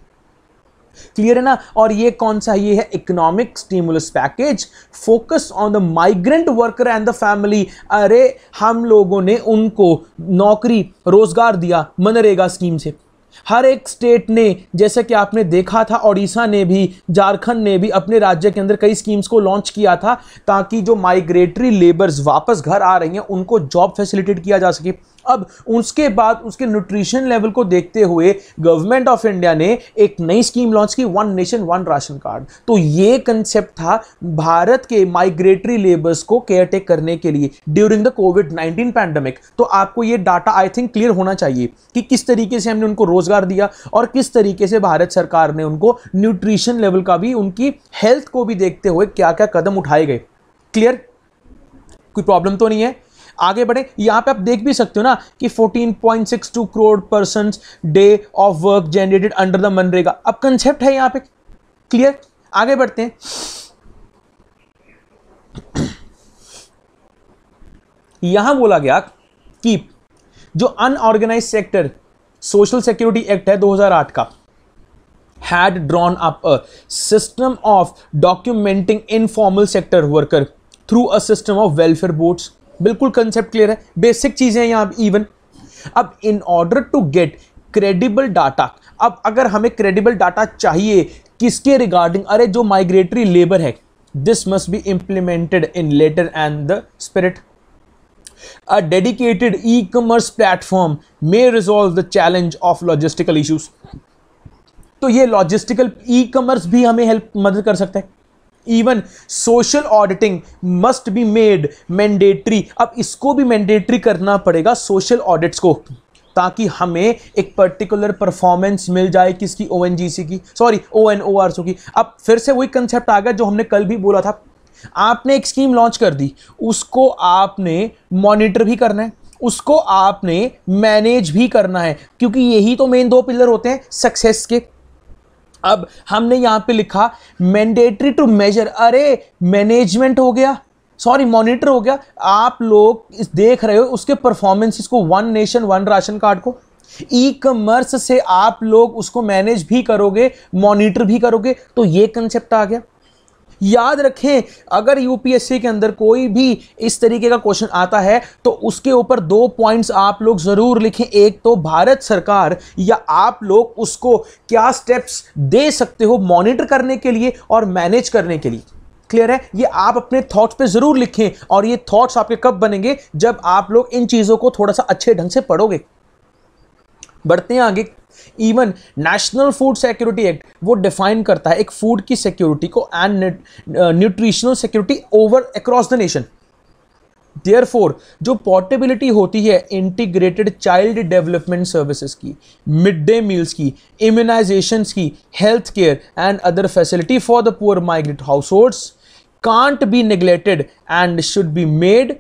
A: क्लियर है ना और ये कौन सा ये है economic stimulus package focus on the migrant worker and the family अरे हम लोगों ने उनको नौकरी रोजगार दिया मनरेगा स्कीम से हर एक स्टेट ने जैसे कि आपने देखा था ओडिशा ने भी झारखंड ने भी अपने राज्य के अंदर कई स्कीम्स को लॉन्च किया था ताकि जो माइग्रेटरी लेबर्स वापस घर आ रही हैं उनको जॉब फैसिलिटेट किया जा सके अब उसके बाद उसके न्यूट्रिशन लेवल को देखते हुए गवर्नमेंट ऑफ इंडिया ने एक नई स्कीम लॉन्च की one nation one ration card तो ये कंसेप्ट था भारत के माइग्रेटरी लेबर्स को केयरटेक करने के लिए during the covid nineteen pandemic तो आपको ये डाटा आई थिंक क्लियर होना चाहिए कि किस तरीके से हमने उनको रोजगार दिया और किस तरीके से भारत सरकार ने उनको न्यूट्रिशन लेवल का भी उनकी हेल्थ को भी देखते हुए क्या क्या कदम उठाए गए क्लियर कोई प्रॉब्लम तो नहीं है आगे बढ़े यहाँ पे आप देख भी सकते हो ना कि 14.62 crore person day of work generated under the MNREGA अब कंसेप्ट है यहाँ पे क्लियर आगे बढ़ते हैं यहां बोला गया कि जो unorganised sector social security act है 2008 का had drawn up a system of documenting sector worker through a system of welfare boards बिल्कुल कंसेप्ट क्लियर है बेसिक चीज़ें यहाँ इवन अब in order to get credible data अब अगर हमें क्रेडिबल डाटा चाहिए किसके रिगार्डिंग अरे जो माइग्रेटरी लेबर है this must be implemented in letter and the spirit a dedicated e commerce platform may resolve the challenge of logistical issues तो ये लॉजिस्टिकल ई कॉमर्स भी हमें हेल्प मदद कर सकता है even social auditing must be made mandatory अब इसको भी मैंडेटरी करना पड़ेगा सोशल ऑडिट्स को ताकि हमें एक पर्टिकुलर परफॉर्मेंस मिल जाए किसकी ओ एन जी सी की sorry O N O R so की अब फिर से वही कंसेप्ट आ गया जो हमने कल भी बोला था आपने एक स्कीम लॉन्च कर दी उसको आपने मॉनिटर भी करना है उसको आपने मैनेज भी करना है क्योंकि यही तो मेन दो पिलर होते हैं सक्सेस के अब हमने यहाँ पे लिखा मैंडेटरी टू मेजर अरे मैनेजमेंट हो गया सॉरी मॉनिटर हो गया आप लोग इस देख रहे हो उसके परफॉर्मेंस को one nation one ration card को ई कमर्स से आप लोग उसको मैनेज भी करोगे मॉनिटर भी करोगे तो ये कंसेप्ट आ गया याद रखें अगर यूपीएससी के अंदर कोई भी इस तरीके का क्वेश्चन आता है तो उसके ऊपर दो पॉइंट्स आप लोग ज़रूर लिखें एक तो भारत सरकार या आप लोग उसको क्या स्टेप्स दे सकते हो मॉनिटर करने के लिए और मैनेज करने के लिए क्लियर है ये आप अपने थॉट्स पे ज़रूर लिखें और ये थॉट्स आपके कब बनेंगे जब आप लोग इन चीज़ों को थोड़ा सा अच्छे ढंग से पढ़ोगे बढ़ते हैं आगे even national food security act वो डिफाइन करता है एक फूड की सिक्योरिटी को and nutritional security over across the nation there जो पोर्टेबिलिटी होती है इंटीग्रेटेड चाइल्ड डेवलपमेंट सर्विसेज की मिड डे मील्स की इम्यूनाइजेशन की health care and other facility for the poor migrate households can't be neglected and should be made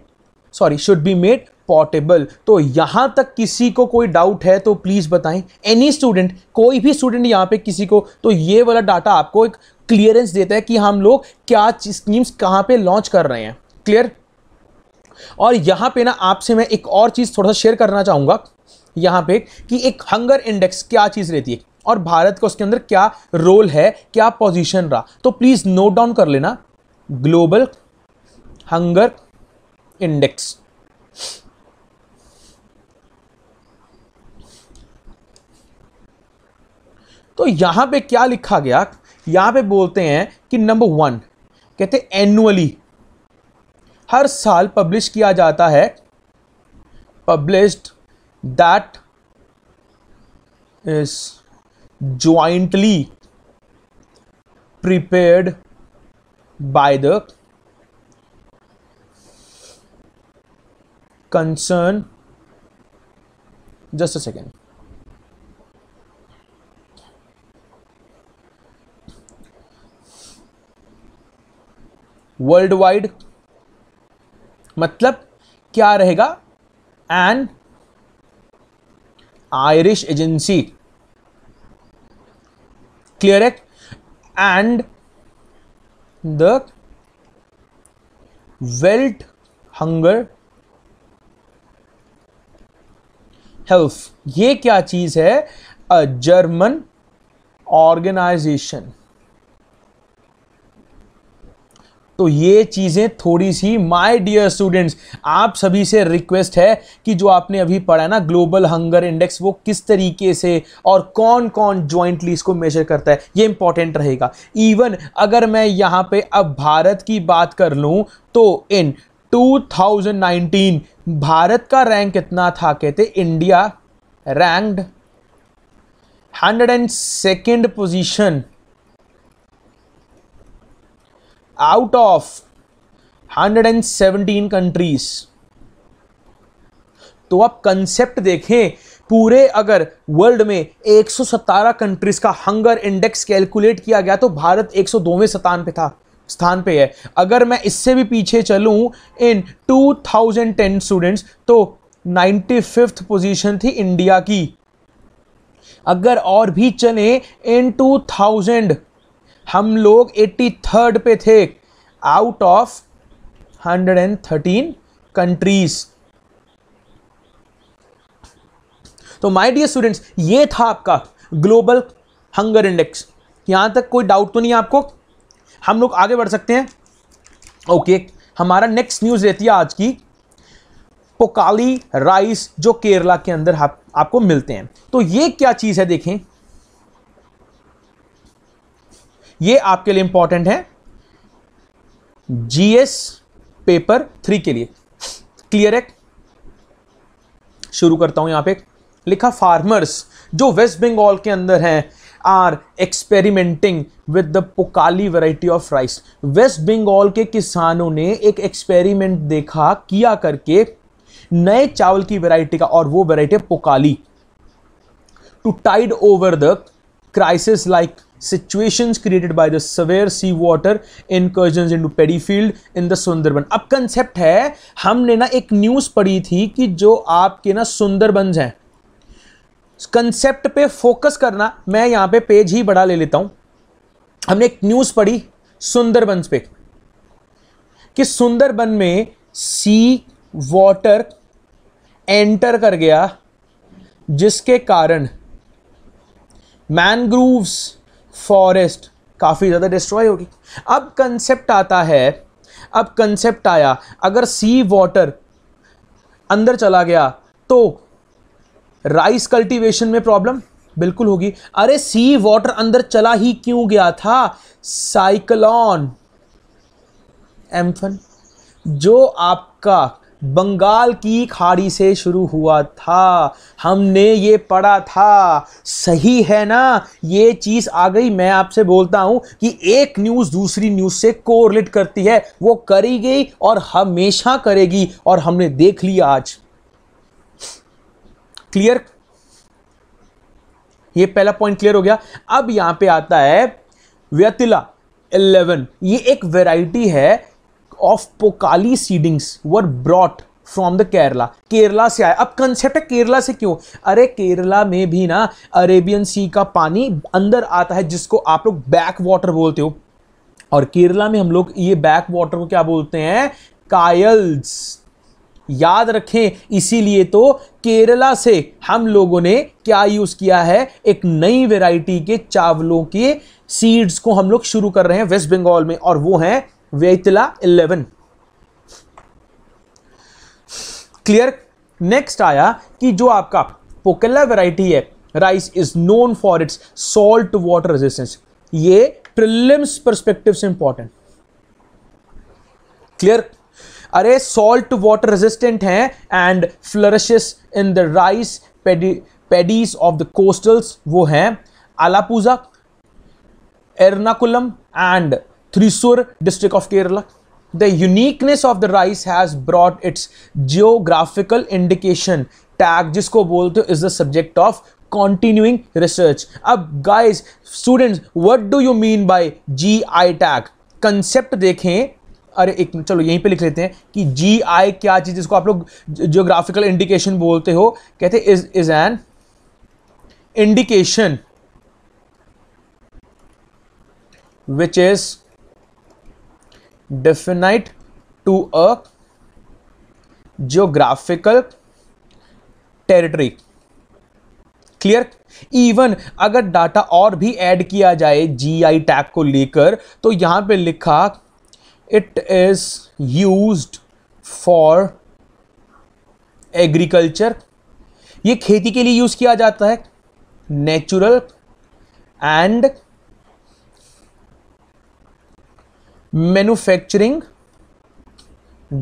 A: sorry should be made portable तो यहां तक किसी को कोई डाउट है तो प्लीज़ बताएं एनी स्टूडेंट कोई भी स्टूडेंट यहां पे किसी को तो ये वाला डाटा आपको एक क्लियरेंस देता है कि हम लोग क्या स्कीम्स कहाँ पे लॉन्च कर रहे हैं क्लियर और यहां पे ना आपसे मैं एक और चीज़ थोड़ा सा शेयर करना चाहूंगा यहां पे कि एक हंगर इंडेक्स क्या चीज़ रहती है और भारत का उसके अंदर क्या रोल है क्या पोजिशन रहा तो प्लीज़ नोट डाउन कर लेना ग्लोबल हंगर इंडेक्स तो यहां पे क्या लिखा गया यहां पे बोलते हैं कि नंबर वन कहते एनुअली हर साल पब्लिश किया जाता है published that is jointly prepared by the concern just a second worldwide मतलब क्या रहेगा एन आयरिश एजेंसी क्लियर है and the Welt Hunger Hilfe ये क्या चीज़ है अ जर्मन ऑर्गेनाइजेशन तो ये चीज़ें थोड़ी सी माय डियर स्टूडेंट्स आप सभी से रिक्वेस्ट है कि जो आपने अभी पढ़ा है ना ग्लोबल हंगर इंडेक्स वो किस तरीके से और कौन कौन जॉइंटली इसको मेजर करता है ये इंपॉर्टेंट रहेगा इवन अगर मैं यहाँ पे अब भारत की बात कर लूँ तो इन 2019 भारत का रैंक कितना था कहते India ranked hundred and second position out of 117 countries तो आप कंसेप्ट देखें पूरे अगर वर्ल्ड में 117 कंट्रीज का हंगर इंडेक्स कैलकुलेट किया गया तो भारत 102वें स्थान पे था स्थान पे है अगर मैं इससे भी पीछे चलूं इन 2010 स्टूडेंट्स तो नाइन्टी फिफ्थ पोजीशन थी इंडिया की अगर और भी चले इन 2000 हम लोग एट्टी थर्ड पे थे आउट ऑफ 113 कंट्रीज तो माय डियर स्टूडेंट्स ये था आपका ग्लोबल हंगर इंडेक्स यहां तक कोई डाउट तो नहीं है आपको हम लोग आगे बढ़ सकते हैं ओके हमारा नेक्स्ट न्यूज़ रहती है आज की पोकाली राइस जो केरला के अंदर आप, आपको मिलते हैं तो ये क्या चीज़ है देखें ये आपके लिए इंपॉर्टेंट है जीएस पेपर थ्री के लिए क्लियर है शुरू करता हूं यहां पे लिखा फार्मर्स जो वेस्ट बंगाल के अंदर हैं are experimenting with the Pokkali variety of rice West Bengal के किसानों ने एक एक्सपेरिमेंट देखा किया करके नए चावल की वैरायटी का और वो variety Pokkali to tide over the crisis like situations created by the severe in water incursions into paddy field in the Sundarban अब कंसेप्ट है हमने ना एक न्यूज़ पढ़ी थी कि जो आपके ना सुंदरबन हैं कंसेप्ट पे फोकस करना मैं यहाँ पे पेज ही बड़ा ले लेता हूं हमने एक न्यूज़ पढ़ी सुंदरबन पे कि सुंदरबन में सी वॉटर एंटर कर गया जिसके कारण मैनग्रूव्स फॉरेस्ट काफ़ी ज़्यादा डिस्ट्रॉय होगी अब कंसेप्ट आता है अब कंसेप्ट आया अगर सी वाटर अंदर चला गया तो राइस कल्टीवेशन में प्रॉब्लम बिल्कुल होगी अरे सी वाटर अंदर चला ही क्यों गया था साइक्लॉन एम्फन जो आपका बंगाल की खाड़ी से शुरू हुआ था हमने ये पढ़ा था सही है ना ये चीज़ आ गई मैं आपसे बोलता हूँ कि एक न्यूज़ दूसरी न्यूज़ से कोरिलेट करती है वो करी गई और हमेशा करेगी और हमने देख लिया आज क्लियर ये पहला पॉइंट क्लियर हो गया अब यहां पे आता है व्यतिला 11 ये एक वैरायटी है of Pokkali seedings were brought from the Kerala Kerala से आया अब कंसेप्ट है केरला से क्यों अरे केरला में भी ना अरेबियन सी का पानी अंदर आता है जिसको आप लोग बैक वाटर बोलते हो और केरला में हम लोग ये बैक वाटर को क्या बोलते हैं कायल्स याद रखें इसीलिए तो केरला से हम लोगों ने क्या यूज़ किया है एक नई वेराइटी के चावलों के सीड्स को हम लोग शुरू कर रहे हैं वेस्ट बंगाल में और वो हैं वेतला इलेवन क्लियर नेक्स्ट आया कि जो आपका पोकेला वैरायटी है rice is known for its salt water resistance ये ट्रिलिम्स परस्पेक्टिव से इंपॉर्टेंट क्लियर अरे सॉल्ट वाटर रेजिस्टेंट है and flourishes in the rice paddies of the coastals वो हैं Alappuzha Ernakulam and Thrissur district of Kerala. The uniqueness of the rice has brought its geographical indication tag jisko bolte is the subject of continuing research. ab guys, students, what do you mean by GI tag? concept देखें अरे एक चलो यहीं पे लिख लेते हैं कि जी आई क्या चीज़ जिसको आप लोग जियोग्राफिकल इंडिकेशन बोलते हो कहते is is an indication which is definite to a geographical territory clear even अगर डाटा और भी ऐड किया जाए जीआई टैग को लेकर तो यहां पे लिखा it is used for agriculture ये खेती के लिए यूज किया जाता है नेचुरल एंड मैन्युफैक्चरिंग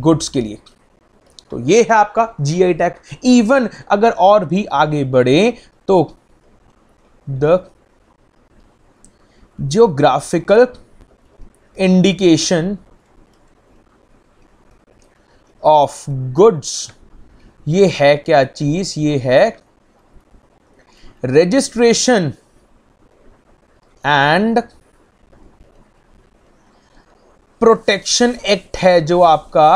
A: गुड्स के लिए तो ये है आपका जीआई टैग इवन अगर और भी आगे बढ़े तो the geographical indication of goods ये है क्या चीज ये है रजिस्ट्रेशन एंड प्रोटेक्शन एक्ट है जो आपका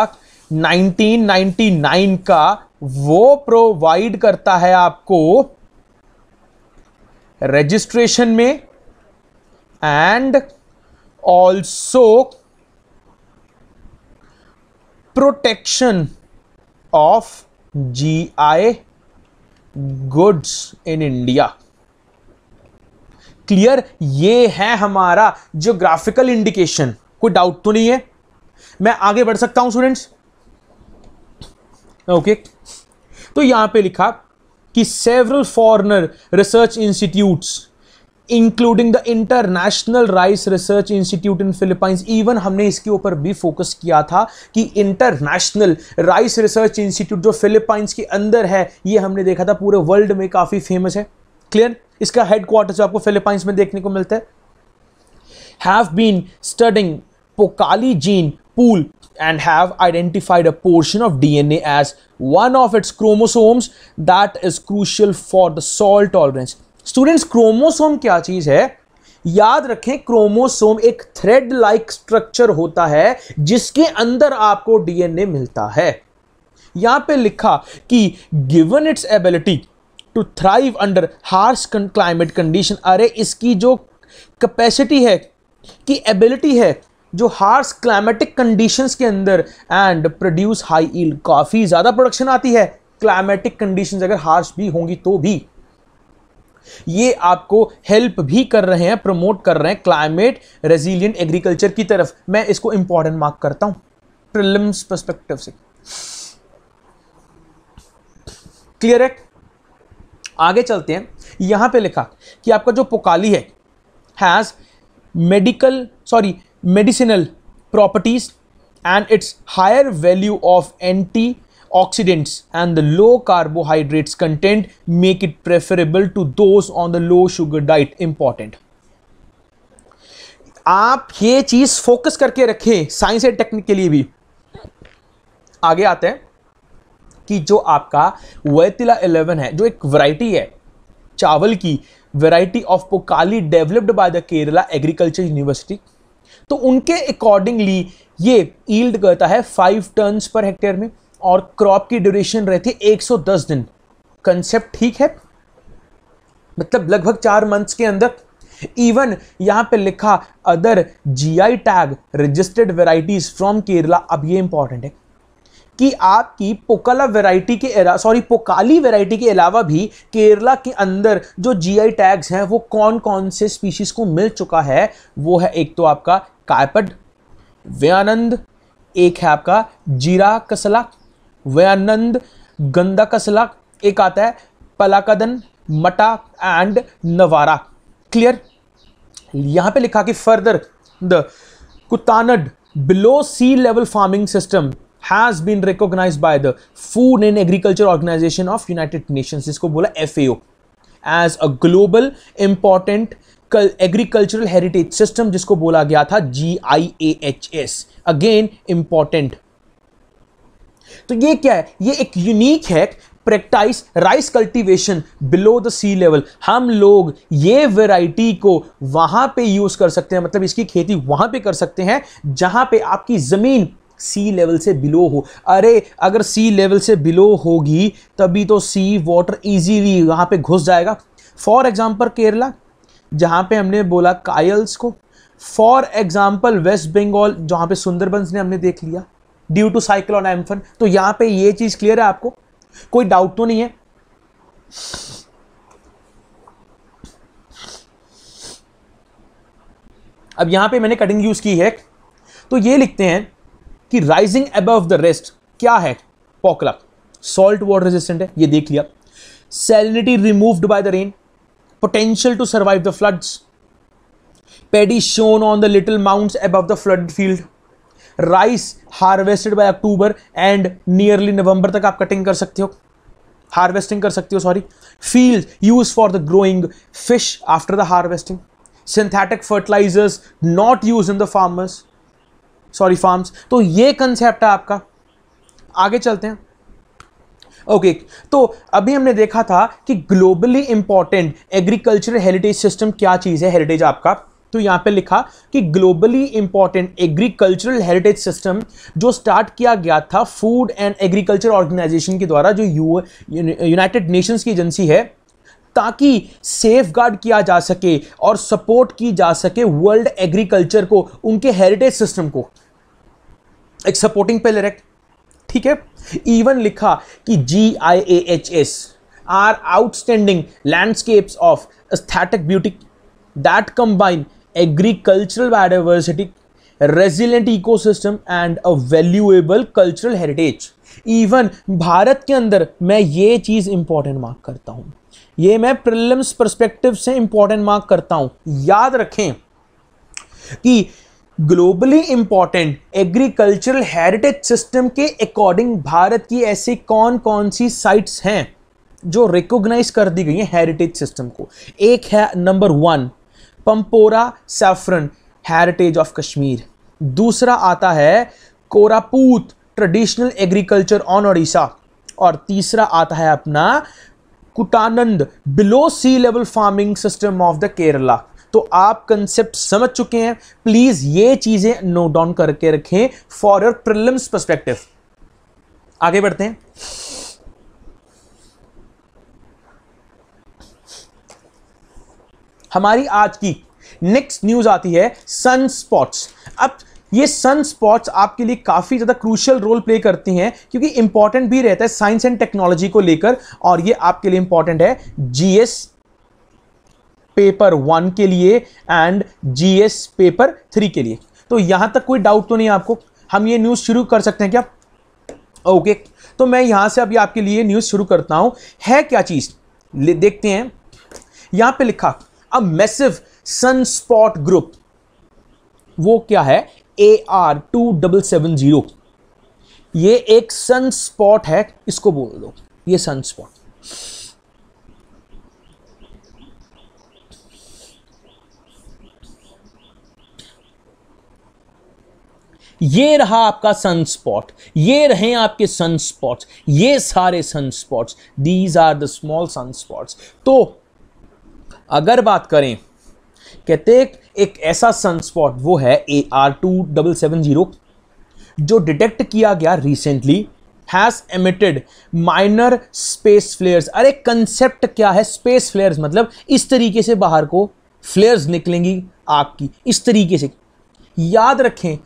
A: 1999 का वो प्रोवाइड करता है आपको रजिस्ट्रेशन में and also protection of G I goods in India clear ये है हमारा जोग्राफिकल इंडिकेशन कोई डाउट तो नहीं है मैं आगे बढ़ सकता हूं स्टूडेंट्स ओके तो यहां पे लिखा कि several foreigner research institutes including the international rice research institute in Philippines even हमने इसके ऊपर भी फोकस किया था कि इंटरनेशनल राइस रिसर्च इंस्टीट्यूट जो फिलिपाइंस के अंदर है ये हमने देखा था पूरे वर्ल्ड में काफ़ी फेमस है क्लियर इसका हेडक्वार्टर आपको फिलिपाइंस में देखने को मिलता है have been studying Pokali gene pool and have identified a portion of DNA as one of its chromosomes that is crucial for the salt tolerance. Students, chromosome क्या चीज है याद रखें क्रोमोसोम एक थ्रेड लाइक स्ट्रक्चर होता है जिसके अंदर आपको डीएनए मिलता है यहां पे लिखा कि given its ability to thrive under harsh climate condition अरे इसकी जो कैपेसिटी है कि एबिलिटी है जो हार्स क्लाइमेटिक कंडीशंस के अंदर एंड प्रोड्यूस हाई ईल्ड काफ़ी ज़्यादा प्रोडक्शन आती है क्लाइमेटिक कंडीशंस अगर हार्स भी होंगी तो भी ये आपको हेल्प भी कर रहे हैं प्रमोट कर रहे हैं क्लाइमेट रेजिलियंट एग्रीकल्चर की तरफ मैं इसको इंपॉर्टेंट मार्क करता हूं प्रिलिम्स परस्पेक्टिव से क्लियर है आगे चलते हैं यहां पे लिखा कि आपका जो पोकाली है has medical sorry medicinal properties and its higher value of antioxidants and the low carbohydrates content make it preferable to those on the low sugar diet important आप ये चीज फोकस करके रखें साइंस एंड टेक्निक के लिए भी आगे आते हैं कि जो आपका वैतिला 11 है जो एक वैरायटी है चावल की variety of Pokkali developed by the Kerala agriculture university तो उनके अकॉर्डिंगली ये ईल्ड करता है फाइव टर्न्स पर हेक्टेयर में और क्रॉप की ड्यूरेशन रहती है एक दिन कंसेप्ट ठीक है मतलब लगभग चार मंथ्स के अंदर इवन यहां पे लिखा other G I tag registered varieties from Kerala अब ये इंपॉर्टेंट है कि आपकी पोकला वैरायटी के सॉरी पोकाली वैरायटी के अलावा भी केरला के अंदर जो जीआई टैग्स हैं वो कौन कौन से स्पीशीज़ को मिल चुका है वो है एक तो आपका कायपड व्यानंद एक है आपका जीरा कसला व्यानंद गंदा कसला एक आता है पलाकदन मटा एंड नवारा क्लियर यहां पे लिखा कि further the Kuttanad below sea level farming system has been recognise by the Food and Agriculture Organisation of United Nation इसको बोला F as a global important agricultural heritage system जिसको बोला गया था G I A H S again important तो ये क्या है ये एक यूनिक है practice rice cultivation below the sea level हम लोग ये वैरायटी को वहां पे यूज़ कर सकते हैं मतलब इसकी खेती वहां पे कर सकते हैं जहां पे आपकी ज़मीन सी लेवल से बिलो हो अरे अगर सी लेवल से बिलो होगी तभी तो सी वाटर इजीली वहाँ पे घुस जाएगा फॉर एग्जांपल केरला जहाँ पे हमने बोला कायल्स को फॉर एग्जाम्पल वेस्ट बंगाल जहाँ पे सुंदरबंस ने हमने देख लिया ड्यू टू साइक्लोन एम्फन तो यहाँ पे ये चीज़ क्लियर है आपको कोई डाउट तो नहीं है अब यहाँ पे मैंने कटिंग यूज़ की है तो ये लिखते हैं कि राइजिंग अबव द रेस्ट क्या है पॉकलक सॉल्ट वाटर रेजिस्टेंट है ये देख लिया salinity removed by the rain potential to survive the floods paddy sown on the little mounds above the flood field rice harvested by October and nearly November तक आप कटिंग कर सकते हो हार्वेस्टिंग कर सकते हो sorry field use for the growing fish after the harvesting synthetic fertilisers not use in the farmers sorry farms तो ये कंसेप्ट है आपका आगे चलते हैं ओके okay, तो अभी हमने देखा था कि globally important agriculture heritage system क्या चीज़ है हेरिटेज आपका तो यहां पे लिखा कि globally important agricultural heritage system जो स्टार्ट किया गया था फूड एंड एग्रीकल्चर ऑर्गेनाइजेशन के द्वारा जो यूनाइटेड नेशंस की एजेंसी है ताकि सेफ गार्ड किया जा सके और सपोर्ट की जा सके वर्ल्ड एग्रीकल्चर को उनके हेरिटेज सिस्टम को एक सपोर्टिंग पेलर एक्ट ठीक है इवन लिखा कि G I A H S are outstanding landscapes of aesthetic beauty that combine agricultural biodiversity resilient ecosystem and a valuable cultural heritage even Bharat के अंदर मैं ये चीज़ इंपॉर्टेंट मार्क करता हूँ ये मैं प्रिलिम्स परस्पेक्टिव से इंपॉर्टेंट मार्क करता हूं याद रखें कि globally important agricultural heritage system के अकॉर्डिंग भारत की ऐसी कौन कौन सी साइट्स हैं जो रिकॉग्नाइज कर दी गई हैं हेरिटेज सिस्टम को एक है number one Pampore saffron heritage of Kashmir दूसरा आता है Koraput traditional agriculture on Odisha और तीसरा आता है अपना Kuttanad below sea level farming system of the Kerala तो आप कंसेप्ट समझ चुके हैं प्लीज ये चीजें नोट डाउन करके रखें फॉर योर प्रिलिम्स परस्पेक्टिव आगे बढ़ते हैं हमारी आज की नेक्स्ट न्यूज आती है सन स्पॉट्स अब ये सन स्पॉट्स आपके लिए काफ़ी ज़्यादा क्रूशियल रोल प्ले करती हैं क्योंकि इंपॉर्टेंट भी रहता है साइंस एंड टेक्नोलॉजी को लेकर और ये आपके लिए इंपॉर्टेंट है जीएस पेपर वन के लिए एंड जीएस पेपर थ्री के लिए तो यहाँ तक कोई डाउट तो नहीं आपको हम ये न्यूज़ शुरू कर सकते हैं क्या ओके तो मैं यहाँ से अभी आपके लिए न्यूज़ शुरू करता हूँ है क्या चीज़ देखते हैं यहाँ पर लिखा a massive sunspot group वो क्या है A R two double seven zero ये एक सन स्पॉट है इसको बोल दो ये सन स्पॉट ये रहा आपका सन स्पॉट ये रहे आपके सन स्पॉट्स ये सारे sunspots these are the small sunspots तो अगर बात करें कहते एक ऐसा सनस्पॉट वो है A R two double seven zero जो डिटेक्ट किया गया recently has emitted minor space flares अरे कंसेप्ट क्या है स्पेस फ्लेयर्स मतलब इस तरीके से बाहर को फ्लेयर्स निकलेंगी आग की इस तरीके से याद रखें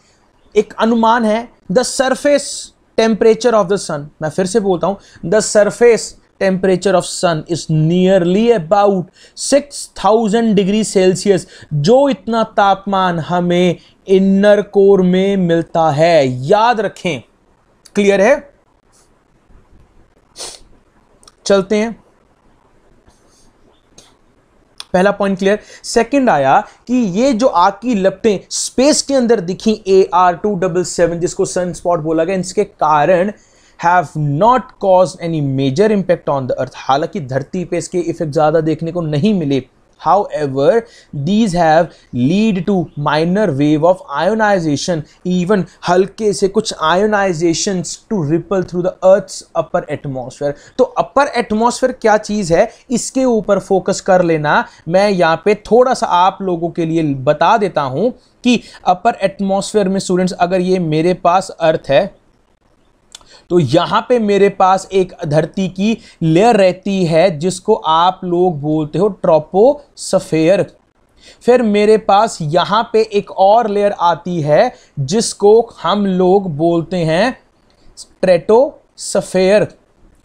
A: एक अनुमान है the surface temperature of the sun मैं फिर से बोलता हूँ the surface temperature of sun is nearly about 6000 degree Celsius जो इतना तापमान हमें इनर कोर में मिलता है याद रखें क्लियर है चलते हैं पहला पॉइंट क्लियर सेकंड आया कि ये जो आग की लपटें स्पेस के अंदर दिखी A R two double seven जिसको सन स्पॉट बोला गया इसके कारण have not cause any major impact on the earth हालांकि धरती पे इसके इफेक्ट ज़्यादा देखने को नहीं मिले however these have lead to minor wave of ionisation even हल्के से कुछ ionisation to ripple through the earth upper atmosphere तो अपर एटमोसफेयर क्या चीज़ है इसके ऊपर फोकस कर लेना मैं यहाँ पे थोड़ा सा आप लोगों के लिए बता देता हूँ कि अपर एटमोसफेयर में स्टूडेंट्स अगर ये मेरे पास अर्थ है तो यहाँ पे मेरे पास एक धरती की लेयर रहती है जिसको आप लोग बोलते हो ट्रोपोसफेयर फिर मेरे पास यहाँ पे एक और लेयर आती है जिसको हम लोग बोलते हैं stratosphere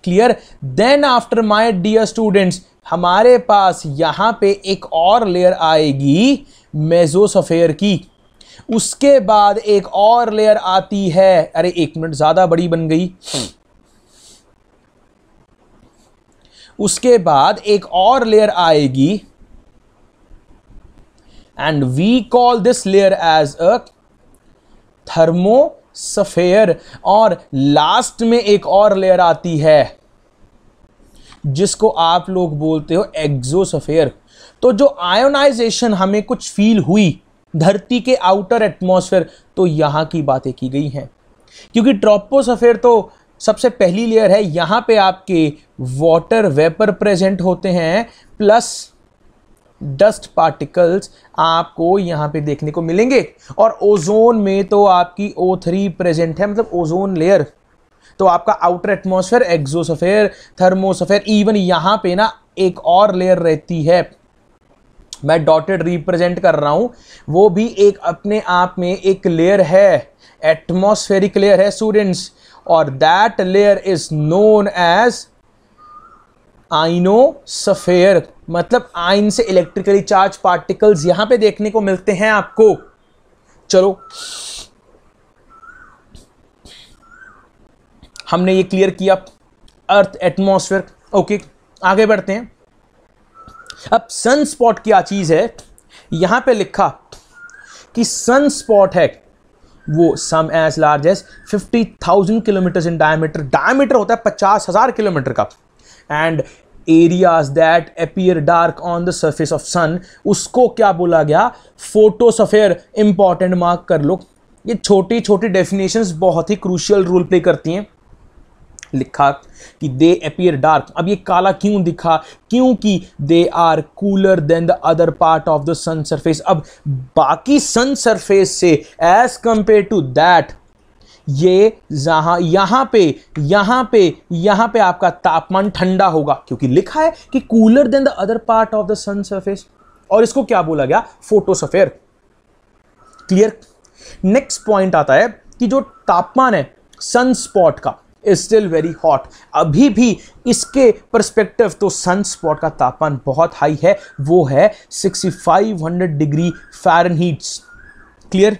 A: clear then after my dear students हमारे पास यहाँ पे एक और लेयर आएगी मेजोसफेयर की उसके बाद एक और लेयर आती है अरे एक मिनट ज्यादा बड़ी बन गई उसके बाद एक और लेयर आएगी and we call this layer as a thermosphere और लास्ट में एक और लेयर आती है जिसको आप लोग बोलते हो एग्जोसफेयर तो जो आयोनाइजेशन हमें कुछ फील हुई धरती के आउटर एटमॉस्फेयर तो यहाँ की बातें की गई हैं क्योंकि ट्रोपोसफेयर तो सबसे पहली लेयर है यहाँ पे आपके वाटर वेपर प्रेजेंट होते हैं प्लस डस्ट पार्टिकल्स आपको यहाँ पे देखने को मिलेंगे और ओजोन में तो आपकी ओ थ्री प्रेजेंट है मतलब ओजोन लेयर तो आपका outer atmosphere exosphere thermosphere even यहाँ पे ना एक और लेयर रहती है मैं डॉटेड रिप्रेजेंट कर रहा हूँ वो भी एक अपने आप में एक लेयर है एटमोस्फेरिक लेयर है स्टूडेंट्स और that layer is known as ionosphere मतलब आइन से इलेक्ट्रिकली चार्ज पार्टिकल्स यहां पे देखने को मिलते हैं आपको चलो हमने ये क्लियर किया अर्थ एटमोसफेयर ओके आगे बढ़ते हैं अब सन स्पॉट क्या चीज़ है यहां पे लिखा कि सन स्पॉट है वो some as large as fifty thousand kilometer in diameter diameter होता है पचास हज़ार किलोमीटर का and areas that appear dark on the surface of sun उसको क्या बोला गया फोटोसफेयर इंपॉर्टेंट मार्क कर लो ये छोटी छोटी डेफिनेशंस बहुत ही क्रूशियल रोल प्ले करती हैं लिखा कि दे अपियर डार्क अब ये काला क्यों दिखा क्योंकि they are cooler than the other part of the sun surface अब बाकी सन सरफेस से एज कंपेयर टू दैट ये जहां यहां पे यहां पे यहां पे आपका तापमान ठंडा होगा क्योंकि लिखा है कि cooler than the other part of the sun surface और इसको क्या बोला गया फोटोसफेयर क्लियर नेक्स्ट पॉइंट आता है कि जो तापमान है सन स्पॉट का इज स्टिल वेरी हॉट अभी भी इसके परस्पेक्टिव तो सन स्पॉट का तापमान बहुत हाई है वो है 6500 डिग्री फैरन क्लियर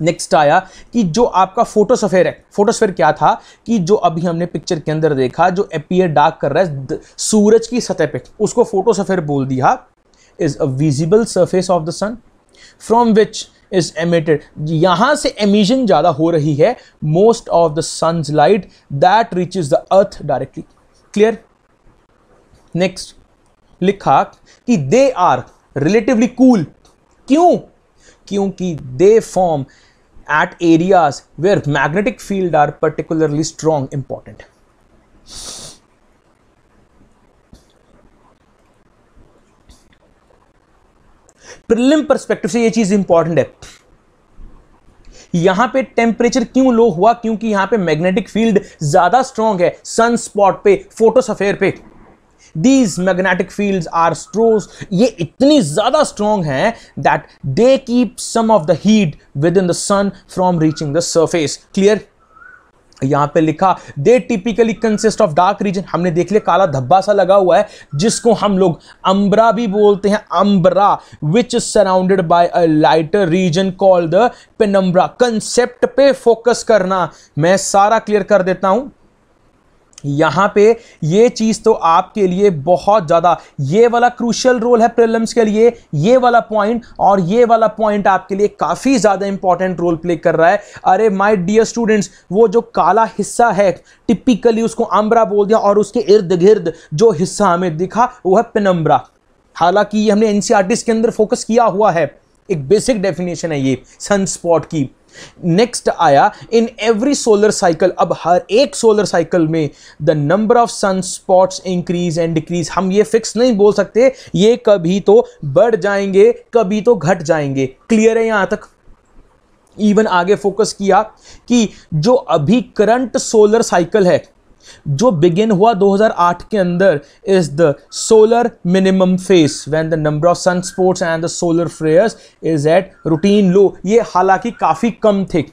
A: नेक्स्ट आया कि जो आपका फोटोसफेयर है फोटोसफेयर क्या था कि जो अभी हमने पिक्चर के अंदर देखा जो एपियर डार्क कर रहा है सूरज की सतह पे उसको फोटोसफेयर बोल दिया is a visible surface of the sun from which is emitted यहाँ से एमिजन ज़्यादा हो रही है most of the sun's light that reaches the earth directly clear next लिखा कि दे आर रिलेटिवली कूल क्यों क्योंकि they form at areas where magnetic field are particularly strong important prelim perspective से ये चीज इंपॉर्टेंट है यहां पे टेम्परेचर क्यों लो हुआ क्योंकि यहां पे मैग्नेटिक फील्ड ज्यादा स्ट्रांग है सन स्पॉट पे फोटोसफेयर पे these magnetic field are strong ये इतनी ज्यादा स्ट्रांग है that they keep some of the heat within the sun from reaching the surface clear यहाँ पे लिखा they typically consist of dark region हमने देख लिया काला धब्बा सा लगा हुआ है जिसको हम लोग अम्बरा भी बोलते हैं umbra which is surrounded by a lighter region call the penumbra concept पे फोकस करना मैं सारा क्लियर कर देता हूं यहाँ पे ये चीज़ तो आपके लिए बहुत ज़्यादा ये वाला क्रूशल रोल है प्रिलम्स के लिए ये वाला पॉइंट और ये वाला पॉइंट आपके लिए काफ़ी ज़्यादा इंपॉर्टेंट रोल प्ले कर रहा है अरे माय डियर स्टूडेंट्स वो जो काला हिस्सा है टिपिकली उसको आम्बरा बोल दिया और उसके इर्द गिर्द जो हिस्सा हमें दिखा वो है पिनम्बरा हालांकि हमने एन e के अंदर फोकस किया हुआ है एक बेसिक डेफिनेशन है ये सनस्पॉट की नेक्स्ट आया इन एवरी सोलर साइकिल अब हर एक सोलर साइकिल में the number of sun spots increase and decrease हम ये फिक्स नहीं बोल सकते ये कभी तो बढ़ जाएंगे कभी तो घट जाएंगे क्लियर है यहां तक इवन आगे फोकस किया कि जो अभी करंट सोलर साइकिल है जो बिगिन हुआ 2008 के अंदर is the solar minimum phase when the number of sun spots and the solar flares is at routine low ये हालांकि काफ़ी कम थे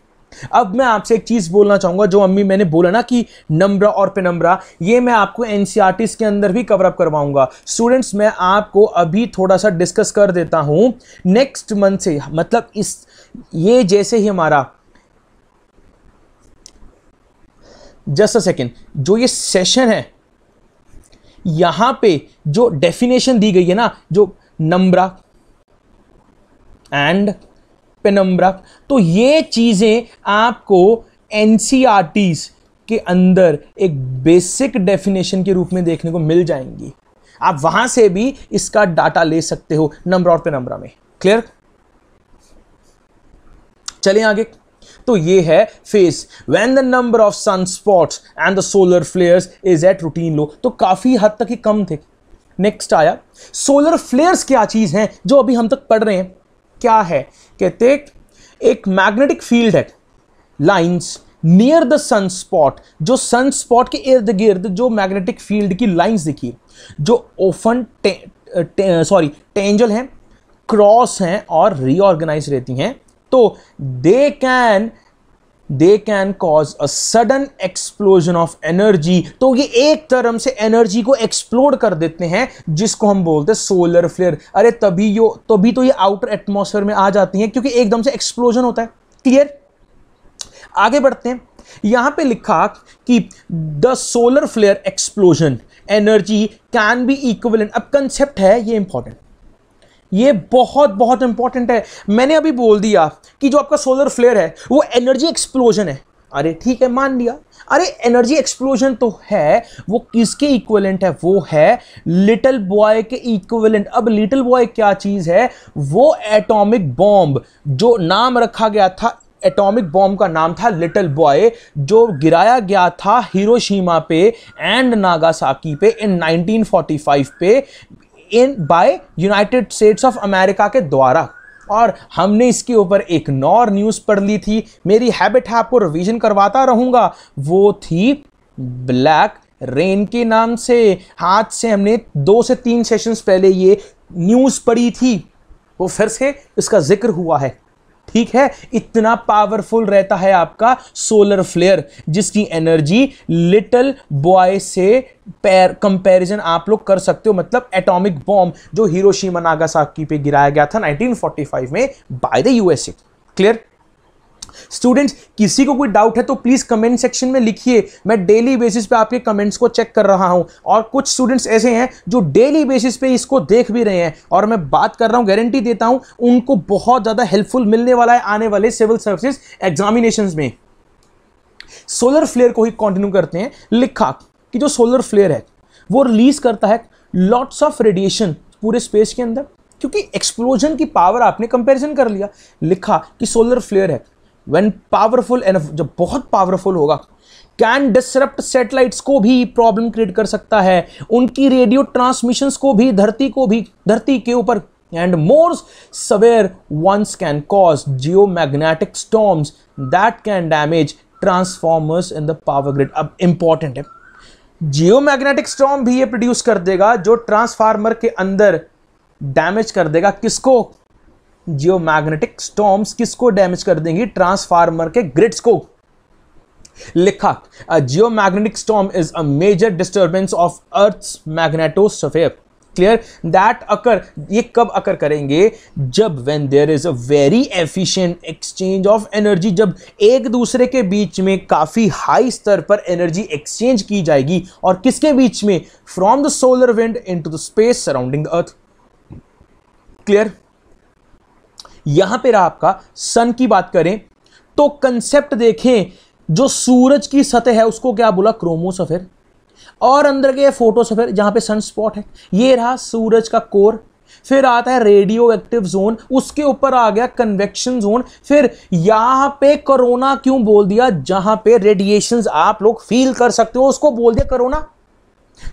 A: अब मैं आपसे एक चीज़ बोलना चाहूंगा जो अम्मी मैंने बोला ना कि नंबरा और नंबर ये मैं आपको एनसीआरटी e के अंदर भी कवर अप करवाऊंगा स्टूडेंट्स मैं आपको अभी थोड़ा सा डिस्कस कर देता हूँ नेक्स्ट मंथ से मतलब इस ये जैसे ही हमारा जस्ट अ सेकेंड जो ये सेशन है यहां पे जो डेफिनेशन दी गई है ना जो नंबरा एंड पेनम्बरा तो ये चीज़ें आपको एन e के अंदर एक बेसिक डेफिनेशन के रूप में देखने को मिल जाएंगी आप वहां से भी इसका डाटा ले सकते हो नंबर और पेनम्बरा में क्लियर चलें आगे तो ये है phase when the number of sun spots and the solar flares is at routine low तो काफ़ी हद तक ही कम थे नेक्स्ट आया सोलर फ्लेयर्स क्या चीज़ है जो अभी हम तक पढ़ रहे हैं क्या है कहते एक मैग्नेटिक फील्ड है lines near the sun spot जो सन स्पॉट के इर्द गिर्द जो मैग्नेटिक फील्ड की लाइंस दिखी जो ओफन सॉरी टेंजल हैं क्रॉस हैं और रीऑर्गेनाइज रहती हैं तो they can they can cause a sudden explosion of energy तो ये एक तरह से एनर्जी को एक्सप्लोर कर देते हैं जिसको हम बोलते हैं सोलर फ्लेयर अरे तभी यो तभी तो ये आउटर एटमोसफेयर में आ जाती हैं क्योंकि एकदम से एक्सप्लोजन होता है क्लियर आगे बढ़ते हैं यहां पे लिखा कि the solar flare explosion energy can be equal अब कंसेप्ट है ये इंपॉर्टेंट ये बहुत बहुत इंपॉर्टेंट है मैंने अभी बोल दिया कि जो आपका सोलर फ्लेयर है वो एनर्जी एक्सप्लोजन है अरे ठीक है मान लिया अरे एनर्जी एक्सप्लोजन तो है वो किसके इक्वलेंट है वो है लिटिल बॉय के इक्वलेंट अब लिटिल बॉय क्या चीज़ है वो एटॉमिक बॉम्ब जो नाम रखा गया था एटॉमिक बॉम्ब का नाम था लिटिल बॉय जो गिराया गया था हिरोशिमा पे एंड नागासाकी पे इन 1945 पे in by United States of America के द्वारा और हमने इसके ऊपर एक नौर न्यूज़ पढ़ ली थी मेरी हैबिट है आपको रिवीजन करवाता रहूँगा वो थी ब्लैक रेन के नाम से हाथ से हमने दो से तीन सेशंस पहले ये न्यूज़ पढ़ी थी वो फिर से इसका जिक्र हुआ है ठीक है इतना पावरफुल रहता है आपका सोलर फ्लेयर जिसकी एनर्जी लिटल बॉय से पैर कंपैरिजन आप लोग कर सकते हो मतलब एटॉमिक बॉम्ब जो हिरोशिमा नागासाकी पे गिराया गया था 1945 में by the USA clear students किसी को कोई डाउट है तो प्लीज़ कमेंट सेक्शन में लिखिए मैं डेली बेसिस पे आपके कमेंट्स को चेक कर रहा हूं और कुछ स्टूडेंट्स ऐसे हैं जो डेली बेसिस पे इसको देख भी रहे हैं और मैं बात कर रहा हूं गारंटी देता हूं उनको बहुत ज़्यादा हेल्पफुल मिलने वाला है आने वाले सिविल सर्विसेज एग्जामिनेशन में सोलर फ्लेयर को ही कंटिन्यू करते हैं लिखा कि जो सोलर फ्लेयर है वो रिलीज करता है लॉट्स ऑफ रेडिएशन पूरे स्पेस के अंदर क्योंकि एक्सप्लोजन की पावर आपने कंपैरिजन कर लिया लिखा कि सोलर फ्लेयर है वेन पावरफुल एनफ जब बहुत पावरफुल होगा कैन डिसरप्ट सेटेलाइट्स को भी प्रॉब्लम क्रिएट कर सकता है उनकी रेडियो ट्रांसमिशन को भी धरती को भी धरती के ऊपर and more severe ones can cause geomagnetic storms that can damage transformers in the power grid अब इंपॉर्टेंट है जियो मैग्नेटिक स्टॉम भी ये प्रोड्यूस कर देगा जो ट्रांसफार्मर के अंदर डैमेज कर देगा किसको जियोमैग्नेटिक स्टॉम्स किसको डैमेज कर देंगी ट्रांसफार्मर के ग्रिड्स को लिखा geomagnetic storm is a major disturbance of earth's magnetosphere clear that occur ये कब अकर करेंगे जब when there is a very efficient exchange of energy जब एक दूसरे के बीच में काफ़ी हाई स्तर पर एनर्जी एक्सचेंज की जाएगी और किसके बीच में from the solar wind into the space surrounding the earth clear यहां पर आपका सन की बात करें तो कंसेप्ट देखें जो सूरज की सतह है उसको क्या बोला क्रोमोसफेर और अंदर के फोटोसफेर जहां पे सन स्पॉट है ये रहा सूरज का कोर फिर आता है रेडियो एक्टिव जोन उसके ऊपर आ गया कन्वेक्शन जोन फिर यहां पे कोरोना क्यों बोल दिया जहां पे रेडिएशन आप लोग फील कर सकते हो उसको बोल दिया कोरोना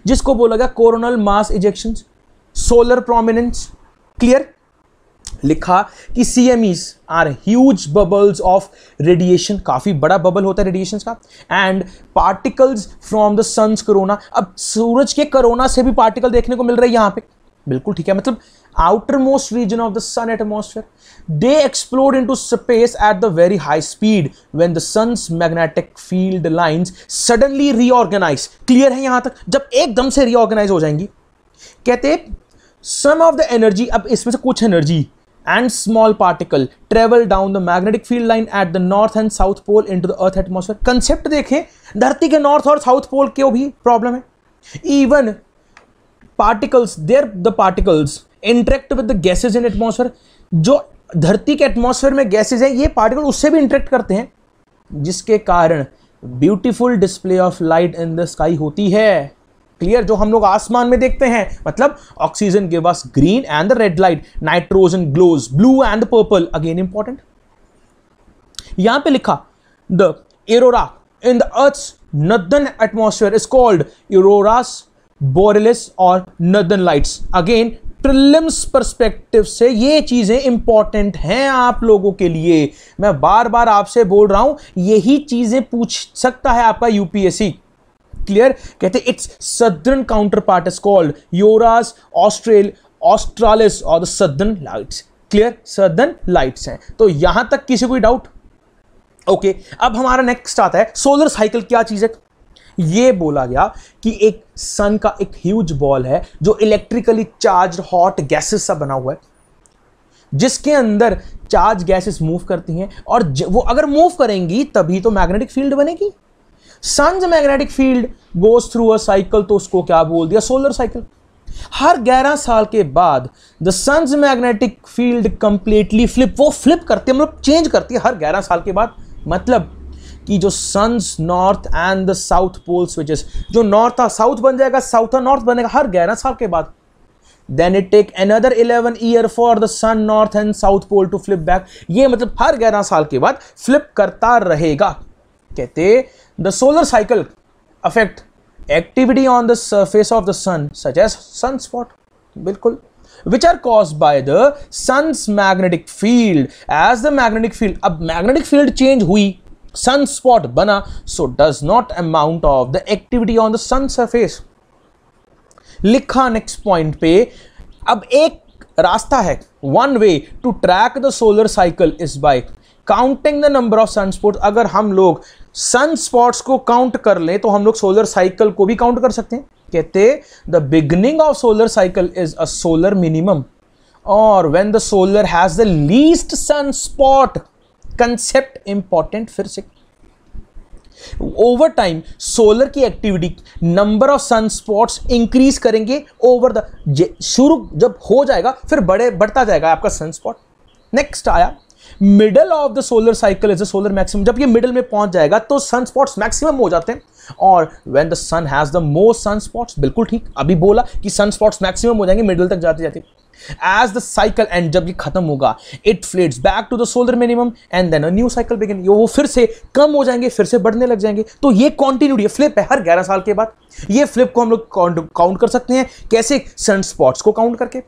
A: जिसको बोला गया coronal mass ejection solar prominence clear लिखा कि C M Es are huge bubbles of radiation काफ़ी बड़ा बबल होता है रेडिएशन का and particles from the sun's corona अब सूरज के करोना से भी पार्टिकल देखने को मिल रहा है यहाँ पे बिल्कुल ठीक है मतलब outermost region of the sun atmosphere they explore into space at the very high speed when the sun's magnetic field lines suddenly reorganize clear है यहाँ तक जब एकदम से रीऑर्गेनाइज हो जाएंगी कहते सम ऑफ द एनर्जी अब इसमें से कुछ energy and small particle travel down the magnetic field line at the north and south pole into the earth atmosphere concept देखें धरती के नॉर्थ और साउथ पोल के भी प्रॉब्लम है even particles there the particles interact with the gases in atmosphere जो धरती के एटमोसफेयर में गैसेज हैं ये पार्टिकल उससे भी इंटरेक्ट करते हैं जिसके कारण beautiful display of light in the sky होती है क्लियर जो हम लोग आसमान में देखते हैं मतलब oxygen give us green and the red light nitrogen glows blue and purple again important यहां पे लिखा the aurora in the earth northern atmosphere is called auroras borealis और northern lights again prelims perspective से ये चीज़ें इंपॉर्टेंट हैं आप लोगों के लिए मैं बार बार आपसे बोल रहा हूं यही चीज़ें पूछ सकता है आपका यूपीएससी क्लियर कहते it's southern counter part is called auroras austral australis और the southern lights clear southern lights हैं तो यहां तक किसी कोई डाउट ओके अब हमारा नेक्स्ट आता है सोलर साइकिल क्या चीज़ है ये बोला गया कि एक सन का एक ह्यूज बॉल है जो इलेक्ट्रिकली चार्ज हॉट गैसेस सा बना हुआ है जिसके अंदर चार्ज गैसेस मूव करती हैं और वो अगर मूव करेंगी तभी तो मैग्नेटिक फील्ड बनेगी sun's magnetic field goes through a cycle तो उसको क्या बोल दिया सोलर साइकिल हर 11 साल के बाद the sun's magnetic field completely flip वो फ्लिप करती है मतलब चेंज करती है हर 11 साल के बाद मतलब कि जो sun's north and the south pole switches जो नॉर्थ था साउथ बन जाएगा साउथ था नॉर्थ बनेगा हर 11 साल के बाद then it take another 11 year for the sun north and south pole to flip back ये मतलब हर 11 साल के बाद फ्लिप करता रहेगा कहते The solar cycle affect activity on the surface of the sun such as sunspot बिल्कुल which are caused by the sun's magnetic field as the magnetic field अब magnetic field change हुई sunspot बना so does not amount of the activity on the sun surface लिखा नेक्स्ट पॉइंट पे अब एक रास्ता है one way to track the solar cycle is by counting the number of sun spot अगर हम लोग सन स्पॉट्स को काउंट कर लें तो हम लोग सोलर साइकिल को भी काउंट कर सकते हैं कहते the beginning of solar cycle is a solar minimum और when the solar has the least sun spot concept important फिर से ओवर टाइम सोलर की activity number of sun spots increase करेंगे ओवर द शुरू जब हो जाएगा फिर बड़े बढ़ता जाएगा आपका सन स्पॉट नेक्स्ट आया middle of the solar cycle is the solar maximum जब ये मिडल में पहुंच जाएगा तो सन स्पॉट्स मैक्सिमम हो जाते हैं और when the sun has the most sun spots बिल्कुल ठीक अभी बोला कि सन स्पॉट्स मैक्सिमम हो जाएंगे मिडल तक जाते जाते एज द साइकिल एंड जब ये खत्म होगा it flats back to the solar minimum and then a new cycle begin ये वो फिर से कम हो जाएंगे फिर से बढ़ने लग जाएंगे तो ये कॉन्टिन्यूड कॉन्टिन्यूटी फ्लिप है हर ग्यारह साल के बाद ये फ्लिप को हम लोग काउंट कर सकते हैं कैसे सन स्पॉट्स को काउंट करके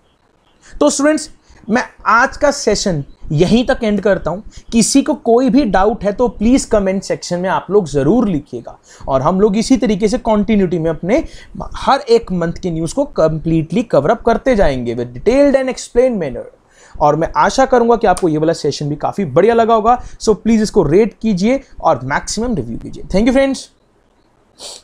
A: तो स्टूडेंट्स मैं आज का सेशन यहीं तक एंड करता हूं किसी को कोई भी डाउट है तो प्लीज़ कमेंट सेक्शन में आप लोग ज़रूर लिखिएगा और हम लोग इसी तरीके से कॉन्टीन्यूटी में अपने हर एक मंथ की न्यूज़ को कंप्लीटली कवरअप करते जाएंगे with detailed and explain manner और मैं आशा करूंगा कि आपको ये वाला सेशन भी काफ़ी बढ़िया लगा होगा सो प्लीज़ इसको रेट कीजिए और मैक्सिमम रिव्यू कीजिए थैंक यू फ्रेंड्स